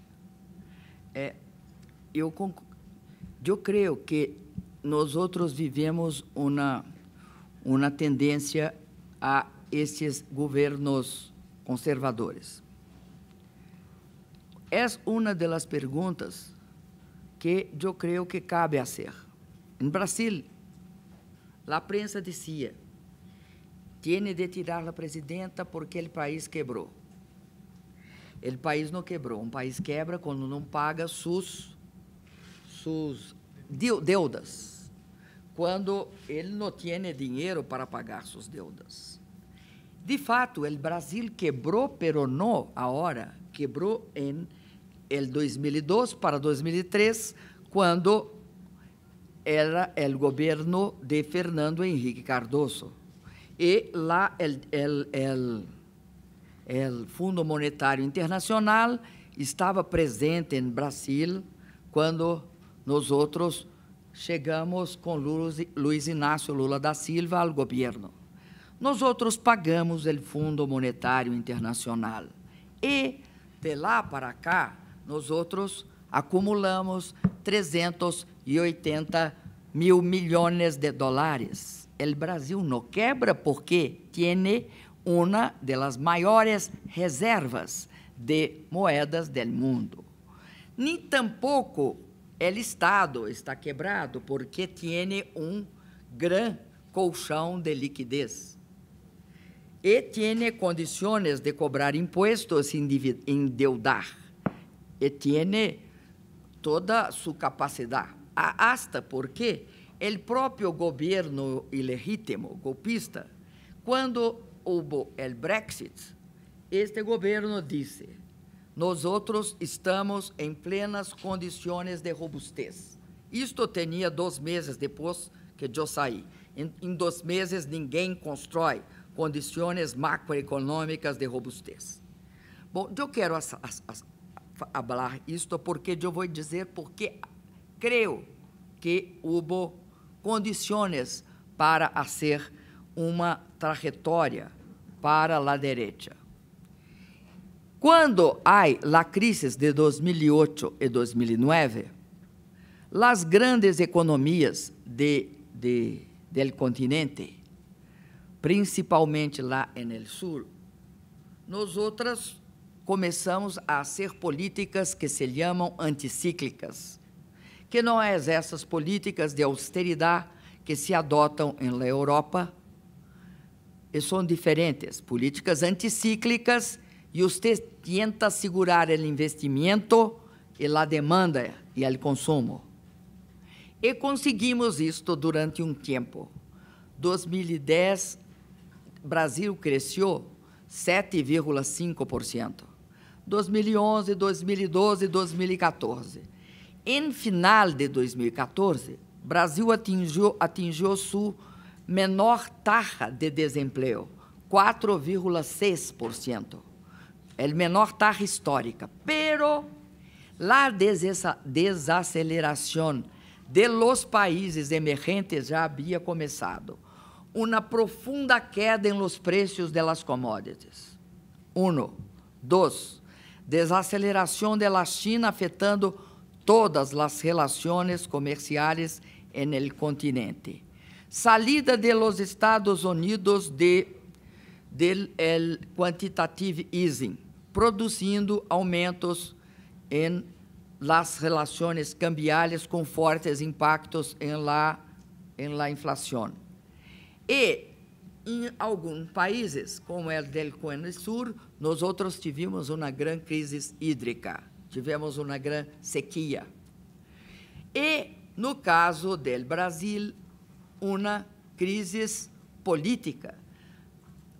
É, eu, eu creio que nós outros vivemos uma, uma tendência a esses governos conservadores. É uma das perguntas que eu creio que cabe a ser. Em Brasil, a prensa dizia: tem de tirar a presidenta porque o país quebrou." Ele país não quebrou. Um país quebra quando não paga sus, sus deudas. Quando ele não tem dinheiro para pagar suas deudas. De fato, o Brasil quebrou, pero não agora, quebrou em 2002 para 2003, quando era o governo de Fernando Henrique Cardoso. E lá ele o Fundo Monetário Internacional estava presente em Brasil quando nós outros chegamos com Luiz Inácio Lula da Silva ao governo. Nós outros pagamos o Fundo Monetário Internacional e de lá para cá nós outros acumulamos 380 mil milhões de dólares. O Brasil não quebra porque tem uma das maiores reservas de moedas do mundo. Nem tampouco o Estado está quebrado porque tem um grande colchão de liquidez e tem condições de cobrar impostos e endeudar. E tem toda sua capacidade. Hasta porque o próprio governo ilegítimo, golpista, quando houve o Brexit, este governo disse: nós estamos em plenas condições de robustez. Isto tinha dois meses depois que eu saí. Em, dois meses, ninguém constrói condições macroeconômicas de robustez. Bom, eu quero falar isto porque eu vou dizer porque creio que houve condições para ser uma trajetória para a direita. Quando há a crise de 2008 e 2009, as grandes economias de, de, del continente, principalmente lá no sul, nós outras começamos a ser políticas que se chamam anticíclicas, que não é essas políticas de austeridade que se adotam na Europa são diferentes. Políticas anticíclicas e você tenta segurar o investimento e a demanda e o consumo. E conseguimos isto durante um tempo. 2010, Brasil cresceu 7,5%. 2011, 2012, 2014. Em final de 2014, Brasil atingiu, atingiu sua menor taxa de desemprego, 4,6%. É a menor taxa histórica. Pero la desaceleração de los países emergentes já havia começado. Uma profunda queda em los preços de las commodities. Uno. Dos. Desaceleração de la China afetando todas as relações comerciais en el continente salida de los Estados Unidos de del el quantitative easing, produzindo aumentos em las relações cambiais com fortes impactos em la em la inflação. E em alguns países, como é del Cone Sur, nós outros tivemos uma grande crise hídrica, tivemos uma grande sequia. E no caso del Brasil, uma crise política.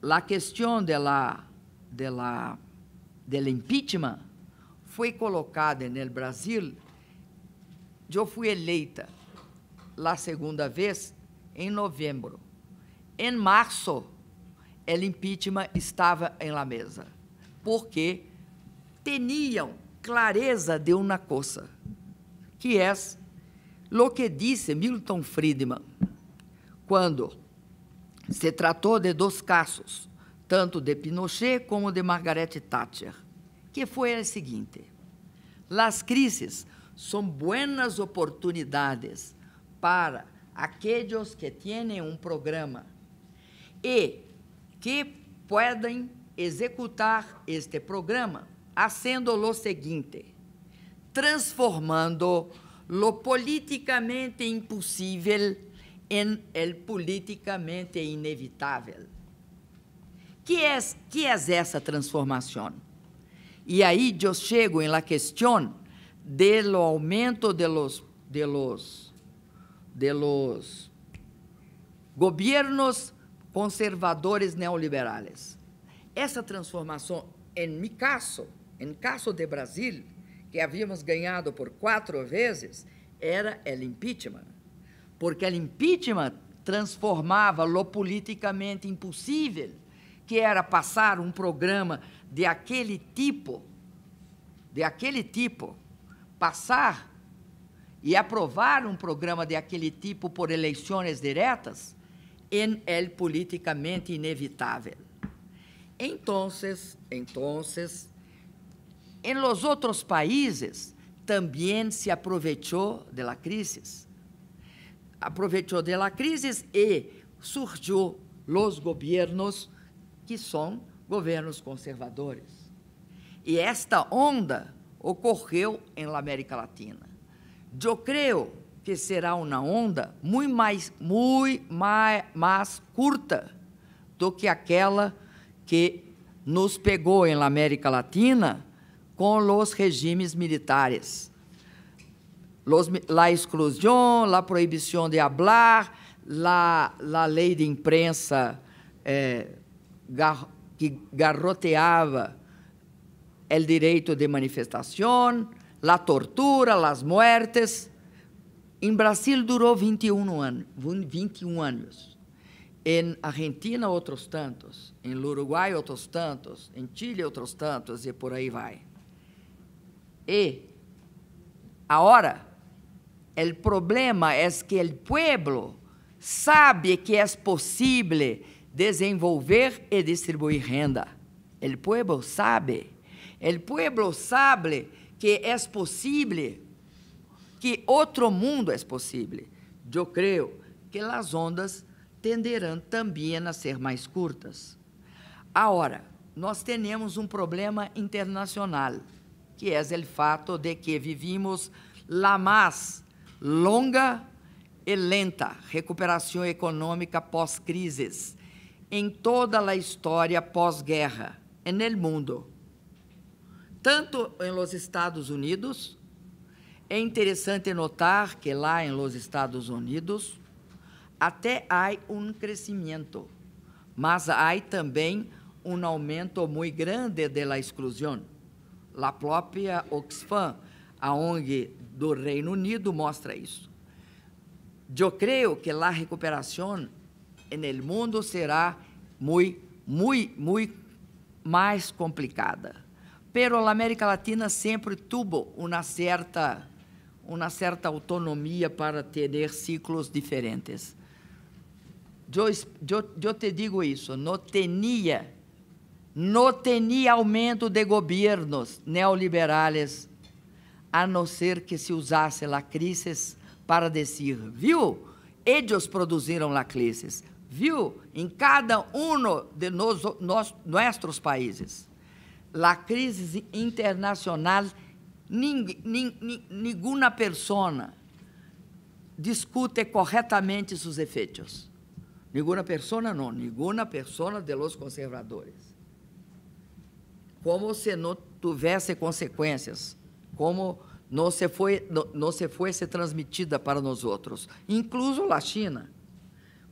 a questão dela, dela, dela impeachment foi colocada no Brasil. Eu fui eleita lá segunda vez em novembro. Em março, o impeachment estava em la mesa, porque tinham clareza de uma coisa, que é o que disse Milton Friedman quando se tratou de dois casos, tanto de Pinochet como de Margaret Thatcher, que foi a seguinte: as crises são boas oportunidades para aqueles que têm um programa e que podem executar este programa fazendo o seguinte: transformando lo politicamente impossível é politicamente inevitável. Que é, que é essa transformação? E aí eu chego em la questão do aumento de los, de los, de los governos conservadores neoliberais. Essa transformação, em mi caso, em caso de Brasil, que havíamos ganhado por quatro vezes, era o impeachment porque o impeachment transformava-lo politicamente impossível, que era passar um programa de aquele tipo, de aquele tipo, passar e aprovar um programa de aquele tipo por eleições diretas, é politicamente inevitável. Então, entonces, em los outros países também se aproveitou da crise aproveitou de la crisis e surgiu los governos que são governos conservadores. E esta onda ocorreu em la América Latina. Eu creio que será uma onda muito mais, muito mais, mais curta do que aquela que nos pegou em la América Latina com os regimes militares los, la exclusión, la prohibición de hablar, la, la lei de imprensa eh, gar, que garroteava el direito de manifestação, la tortura, las muertes. Em Brasil durou 21 anos, 21 anos. Em Argentina outros tantos, em Uruguai outros tantos, em Chile outros tantos e por aí vai. E a hora El problema es que el pueblo sabe que es posible desenvolver e distribuir renda. El pueblo sabe. El pueblo sabe que es posible, que outro mundo é possível. Eu creio que as ondas tenderão também a ser mais curtas. Agora, nós temos um problema internacional, que é o fato de que vivimos lá mais longa e lenta recuperação econômica pós-crises em toda a história pós-guerra e no mundo, tanto nos Estados Unidos. É interessante notar que lá nos Estados Unidos até há um crescimento, mas há também um aumento muito grande da exclusão. La própria Oxfam, a ONG do Reino Unido mostra isso. Eu creio que a recuperação no mundo será muito, muito, muito mais complicada. Pero a América Latina sempre tuvo uma certa uma certa autonomia para ter ciclos diferentes. Eu, eu te digo isso, não tinha não tinha aumento de governos neoliberais a não ser que se usasse lacrices para dizer, viu? Eles produziram lacrices, viu? Em cada um de nos, nos, nossos países. Lacrices internacional, nenhuma pessoa discute corretamente seus efeitos. Nenhuma pessoa não, nenhuma pessoa de los conservadores. Como se não tivesse consequências como não se foi não se foi ser transmitida para nós outros, incluso a China,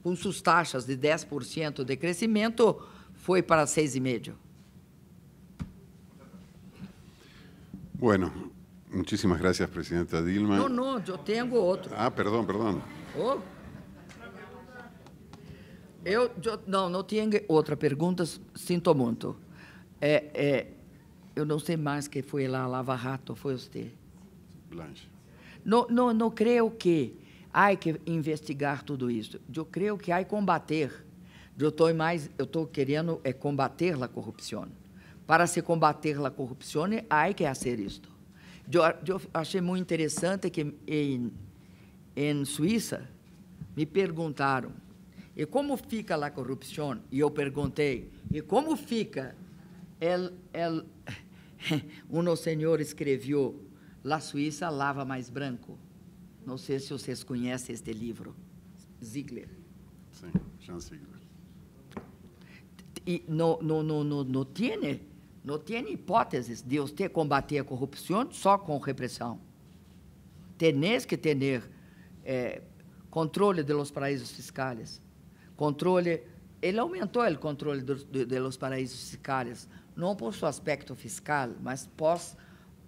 com suas taxas de 10% de crescimento, foi para 6,5%. Bueno, muchísimas gracias, Presidenta Dilma. No, no, yo tengo otro. Ah, perdón, perdón. Oh. Eu, eu, não, não tenho outra pergunta, sinto muito. É, é, eu não sei mais quem foi lá, Lava Rato, foi você? Blanche. Não, não, não creio que há que investigar tudo isso. Eu creio que há que combater. Eu estou mais, eu estou querendo é combater a corrupção. Para se combater a corrupção, há que fazer isto. Eu, eu achei muito interessante que em, em Suíça me perguntaram e como fica a corrupção? E eu perguntei, e como fica El, el, (laughs) um senhor escreveu La Suíça lava mais branco. Não sei se vocês conhecem este livro. Ziegler. Sim, Jean Ziegler. E não, não, não, não, não tem não tem hipóteses de você combater a corrupção só com repressão. Tens que ter eh, é, controle dos paraísos fiscais, controle. Ele aumentou o controle dos paraísos fiscais não por seu aspecto fiscal, mas pós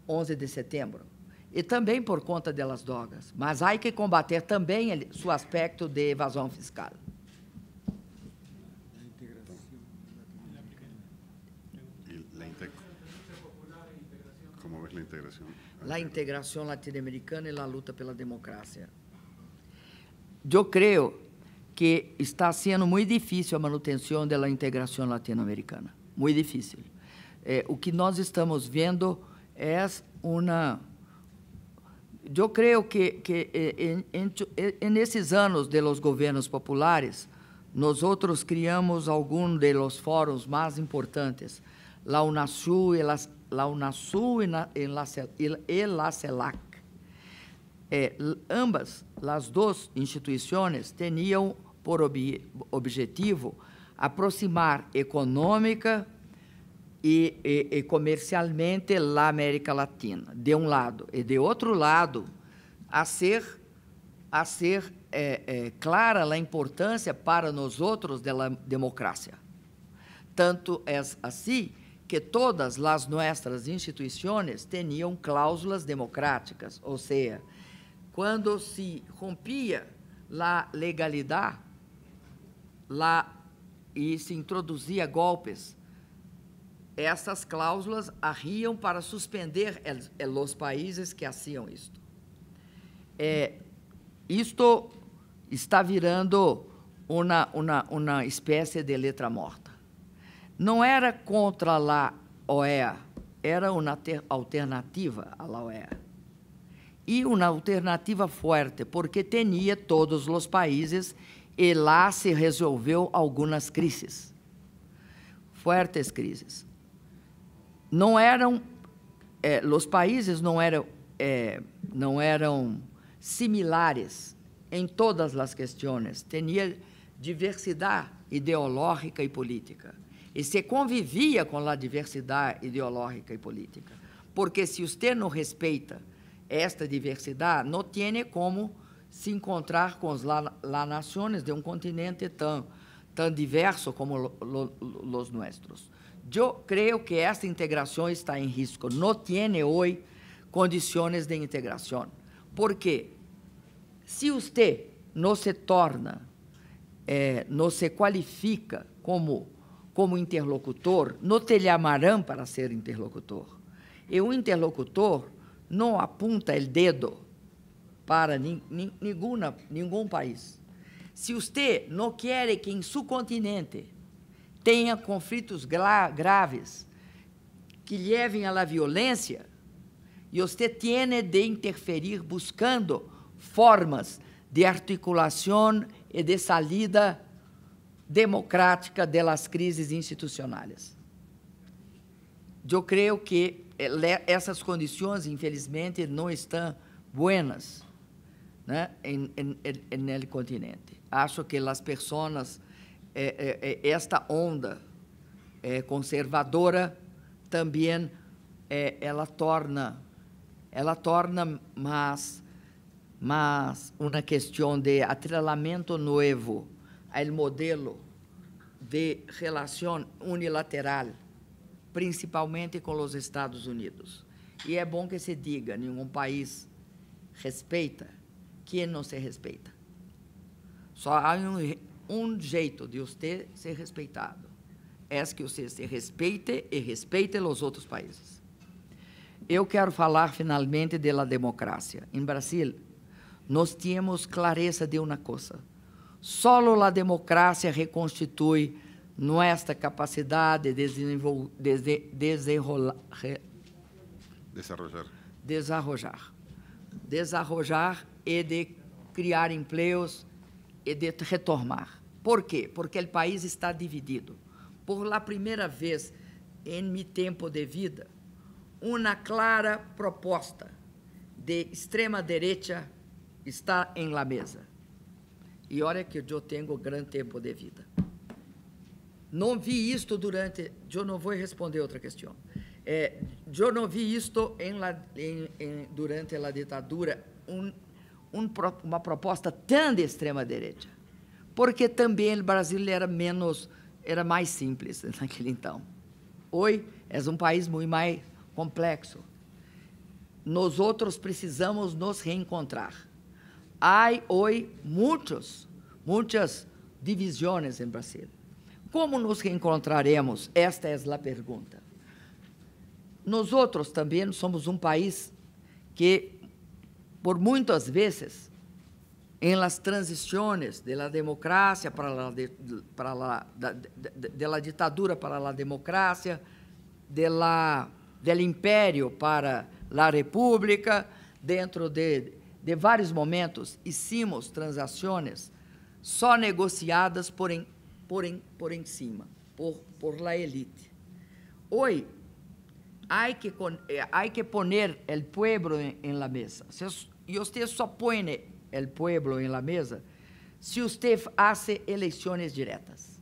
11 de setembro, e também por conta delas drogas. Mas há que combater também seu aspecto de evasão fiscal. A integração la integración? e a latinoamericana la pela democracia. Eu creio que está sendo muito difícil a manutenção da integração latino-americana. Muito difícil. É, o que nós estamos vendo é uma. Eu creio que, que é, em, em, é, nesses anos de los governos populares, nós outros criamos alguns de los fóruns mais importantes, la UNASUL e la, UNASUL e, la, CELAC. Eh, ambas, as duas instituições, tinham por ob, objetivo aproximar econômica, e, e, e comercialmente lá América Latina, de um lado. E, de outro lado, a ser, a ser é, é, clara a importância para nós outros da democracia. Tanto é assim que todas as nossas instituições tinham cláusulas democráticas, ou seja, quando se rompia a legalidade lá e se introduzia golpes, essas cláusulas arriam para suspender eh, os países que haciam isto. É, isto está virando uma, uma, uma espécie de letra morta. Não era contra a OEA, era uma alternativa à OEA. E uma alternativa forte, porque tinha todos os países e lá se resolveu algumas crises, fortes crises não eram eh, os países não eram eh, não eram similares em todas as questões tinha diversidade ideológica e política e se convivia com a diversidade ideológica e política porque se você não respeita esta diversidade não tem como se encontrar com as la, nações de um continente tão tão diverso como os los nossos eu creio que esta integração está em risco. Não tem hoje condições de Por Porque Se você não se torna, eh, se qualifica como, como interlocutor, não te chamarão para ser interlocutor. E um interlocutor não apunta o dedo para ni, ni, ninguna, ningún país. Se você não quer que em seu continente tenha conflitos graves que levem à violência, e você tem de interferir buscando formas de articulação e de salida democrática das crises institucionais. Eu creio que eh, essas condições, infelizmente, não estão buenas né, em, em, em, continente. Acho que as pessoas é, é, é, esta onda é conservadora também é, ela torna ela torna mais mas uma questão de atrelamento novo ao modelo de relação unilateral, principalmente com os Estados Unidos. E é bom que se diga, nenhum país respeita quem não se respeita. Só há um um jeito de você ser respeitado. É que você se respeite e respeite os outros países. Eu quero falar finalmente da democracia. Em Brasil, nós temos clareza de uma coisa. só a democracia reconstitui nossa capacidade de desenrolar, desarrojar. desarrojar, desarrojar e de criar empregos e de retomar. Por quê? Porque o país está dividido. Por la primeira vez em meu tempo de vida, uma clara proposta de extrema direita está em la mesa. E olha que eu tenho grande tempo de vida. Não vi isto durante. Eu não vou responder outra questão. É, eu não vi isto em la, em, em, durante a ditadura um, uma proposta tão de extrema direita, porque também o Brasil era menos, era mais simples (laughs) naquele então. Hoje é um país muito mais complexo. Nós outros precisamos nos reencontrar. Há hoje muitos, muitas divisões no Brasil. Como nos reencontraremos? Esta é a pergunta. Nós outros também somos um país que por muitas vezes em las transições de la democracia para la, de, para la de, de, de, la ditadura para la democracia, de la, del império para la república, dentro de, de vários momentos, hicimos transações só negociadas por, em, por, em, por em cima, por, por la elite. Hoy hay que, hay eh, que poner el pueblo en, en la mesa e você só põe o povo em la mesa si faz eleições diretas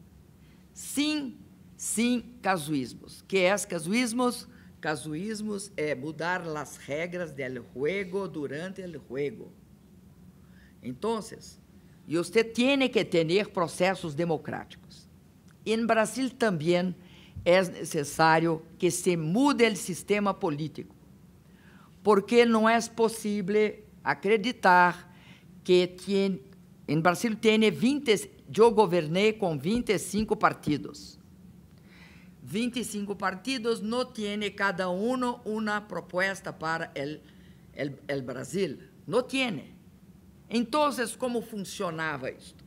sim sim sin casuismos. Que é casuísmos? Casuísmos é mudar as regras del juego durante el juego. Então, y usted tem que ter processos democráticos. em Brasil também é necessário que se mude o sistema político, porque não é possível acreditar que em Brasil tem 20, eu governei com 25 partidos. 25 partidos não tem cada um uma proposta para el, el, Brasil. Não tem. Então, como funcionava isto?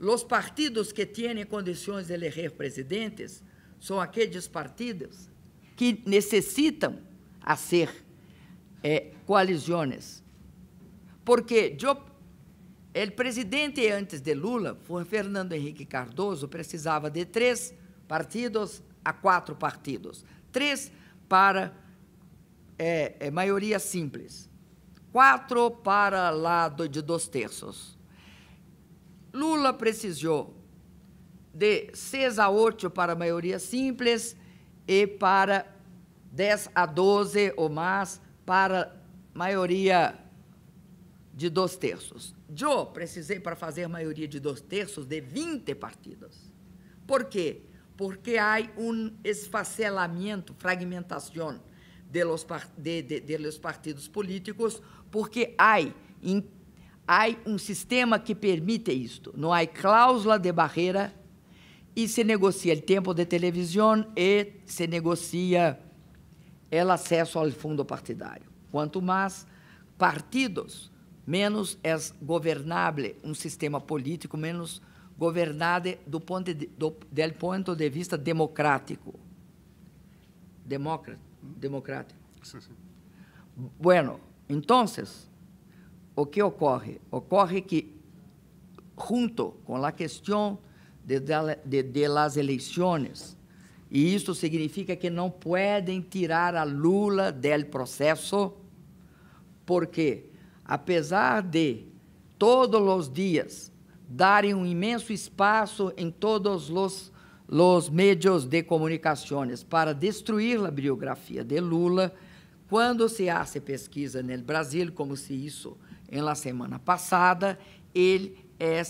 Os partidos que têm condições de eleger presidentes são aqueles partidos que necessitam a ser eh, coalizões porque o presidente antes de Lula, Fernando Henrique Cardoso, precisava de três partidos a quatro partidos. Três para é, é, maioria simples. Quatro para lado de dois terços. Lula precisou de seis a oito para maioria simples e para dez a doze ou mais para maioria de dois terços. Eu precisei para fazer maioria de dois terços de 20 partidos. Por quê? Porque há um esfacelamento, fragmentação de los, de, de, de los partidos políticos, porque há há um sistema que permite isto. Não há cláusula de barreira e se negocia o tempo de televisão e se negocia o acesso ao fundo partidário. Quanto mais partidos menos é governável um sistema político, menos governado do ponto de, do ponto de vista democrático. Demócrata, democrático. Sim, sim. Bueno, então, o que ocorre? Ocorre que, junto com a questão de, de, de las eleições, e isso significa que não podem tirar a Lula del processo, porque apesar de todos os dias darem um imenso espaço em todos os, meios de comunicações para destruir a biografia de Lula, quando se hace pesquisa no Brasil, como se isso em la semana passada, ele é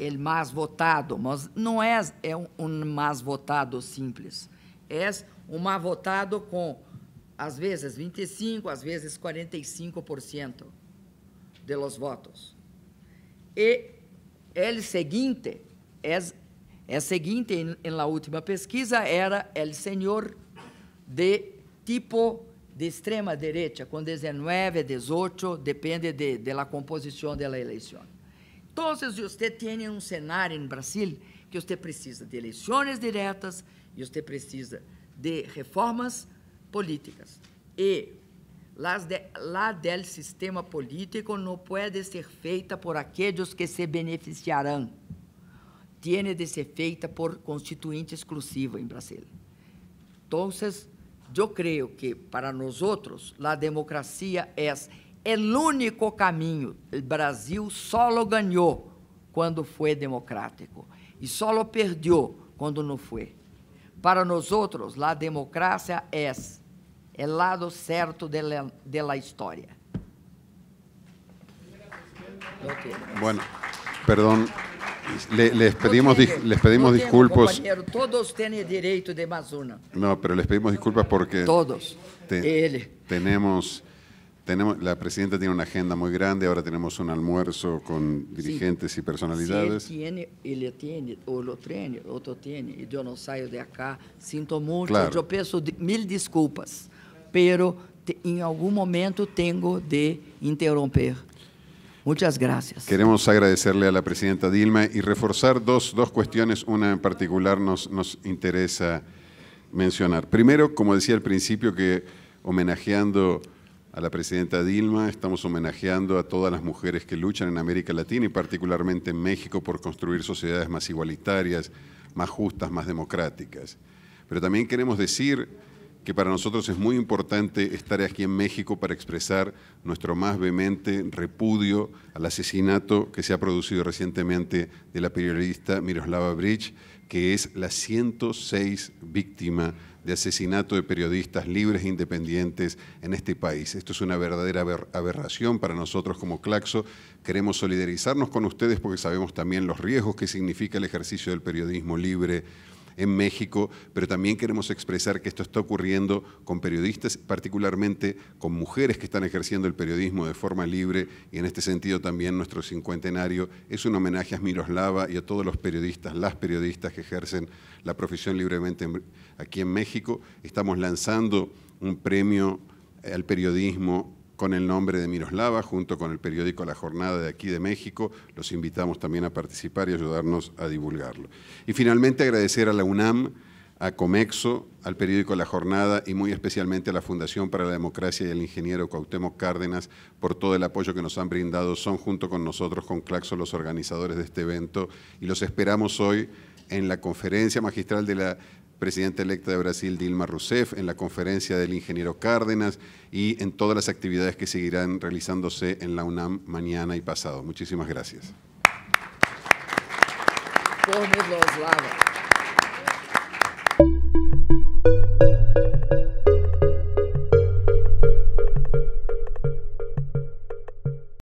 o mais votado, mas não é, é um, um mais votado simples, é um mais votado com às vezes 25, às vezes 45% de los votos. E el seguinte, es, el é seguinte em la última pesquisa era el senhor de tipo de extrema direita, com 19, 18, depende de, de la composição da eleição. Então, você tem um cenário no Brasil que você precisa de eleições diretas e você precisa de reformas políticas. E La del sistema político não pode ser feita por aqueles que se beneficiarão. Tiene de ser feita por constituinte exclusiva em Brasil. Então, eu creio que para nós outros, a democracia é o único caminho. O Brasil só ganhou quando foi democrático e só perdeu quando não foi. Para nós outros, a democracia é el lado cierto de la, historia Bueno, perdón, les pedimos, les pedimos disculpas. Todos tienen derecho de más una. No, pero les pedimos disculpas porque todos. tenemos, tenemos, la presidenta tiene una agenda muy grande. Ahora tenemos un almuerzo con dirigentes y personalidades. Si él tiene, él tiene, o tiene, otro tiene. Y yo no salgo de acá. Siento mucho. Yo pienso mil disculpas pero en algún momento tengo de interrumpir. Muchas gracias. Queremos agradecerle a la presidenta Dilma y reforzar dos, dos cuestiones, una en particular nos, nos interesa mencionar. Primero, como decía al principio, que homenajeando a la presidenta Dilma, estamos homenajeando a todas las mujeres que luchan en América Latina y particularmente en México por construir sociedades más igualitarias, más justas, más democráticas. Pero también queremos decir que para nosotros es muy importante estar aquí en México para expresar nuestro más vehemente repudio al asesinato que se ha producido recientemente de la periodista Miroslava Bridge, que es la 106 víctima de asesinato de periodistas libres e independientes en este país. Esto es una verdadera aberración para nosotros como Claxo. Queremos solidarizarnos con ustedes porque sabemos también los riesgos que significa el ejercicio del periodismo libre en México, pero también queremos expresar que esto está ocurriendo con periodistas, particularmente con mujeres que están ejerciendo el periodismo de forma libre y en este sentido también nuestro cincuentenario es un homenaje a Miroslava y a todos los periodistas, las periodistas que ejercen la profesión libremente aquí en México. Estamos lanzando un premio al periodismo con el nombre de Miroslava, junto con el periódico La Jornada de aquí de México. Los invitamos también a participar y ayudarnos a divulgarlo. Y finalmente agradecer a la UNAM, a Comexo, al periódico La Jornada y muy especialmente a la Fundación para la Democracia y al ingeniero Cuauhtémoc Cárdenas por todo el apoyo que nos han brindado. Son junto con nosotros, con Claxo, los organizadores de este evento y los esperamos hoy en la conferencia magistral de la presidenta electa de Brasil Dilma Rousseff, en la conferencia del ingeniero Cárdenas y en todas las actividades que seguirán realizándose en la UNAM mañana y pasado. Muchísimas gracias.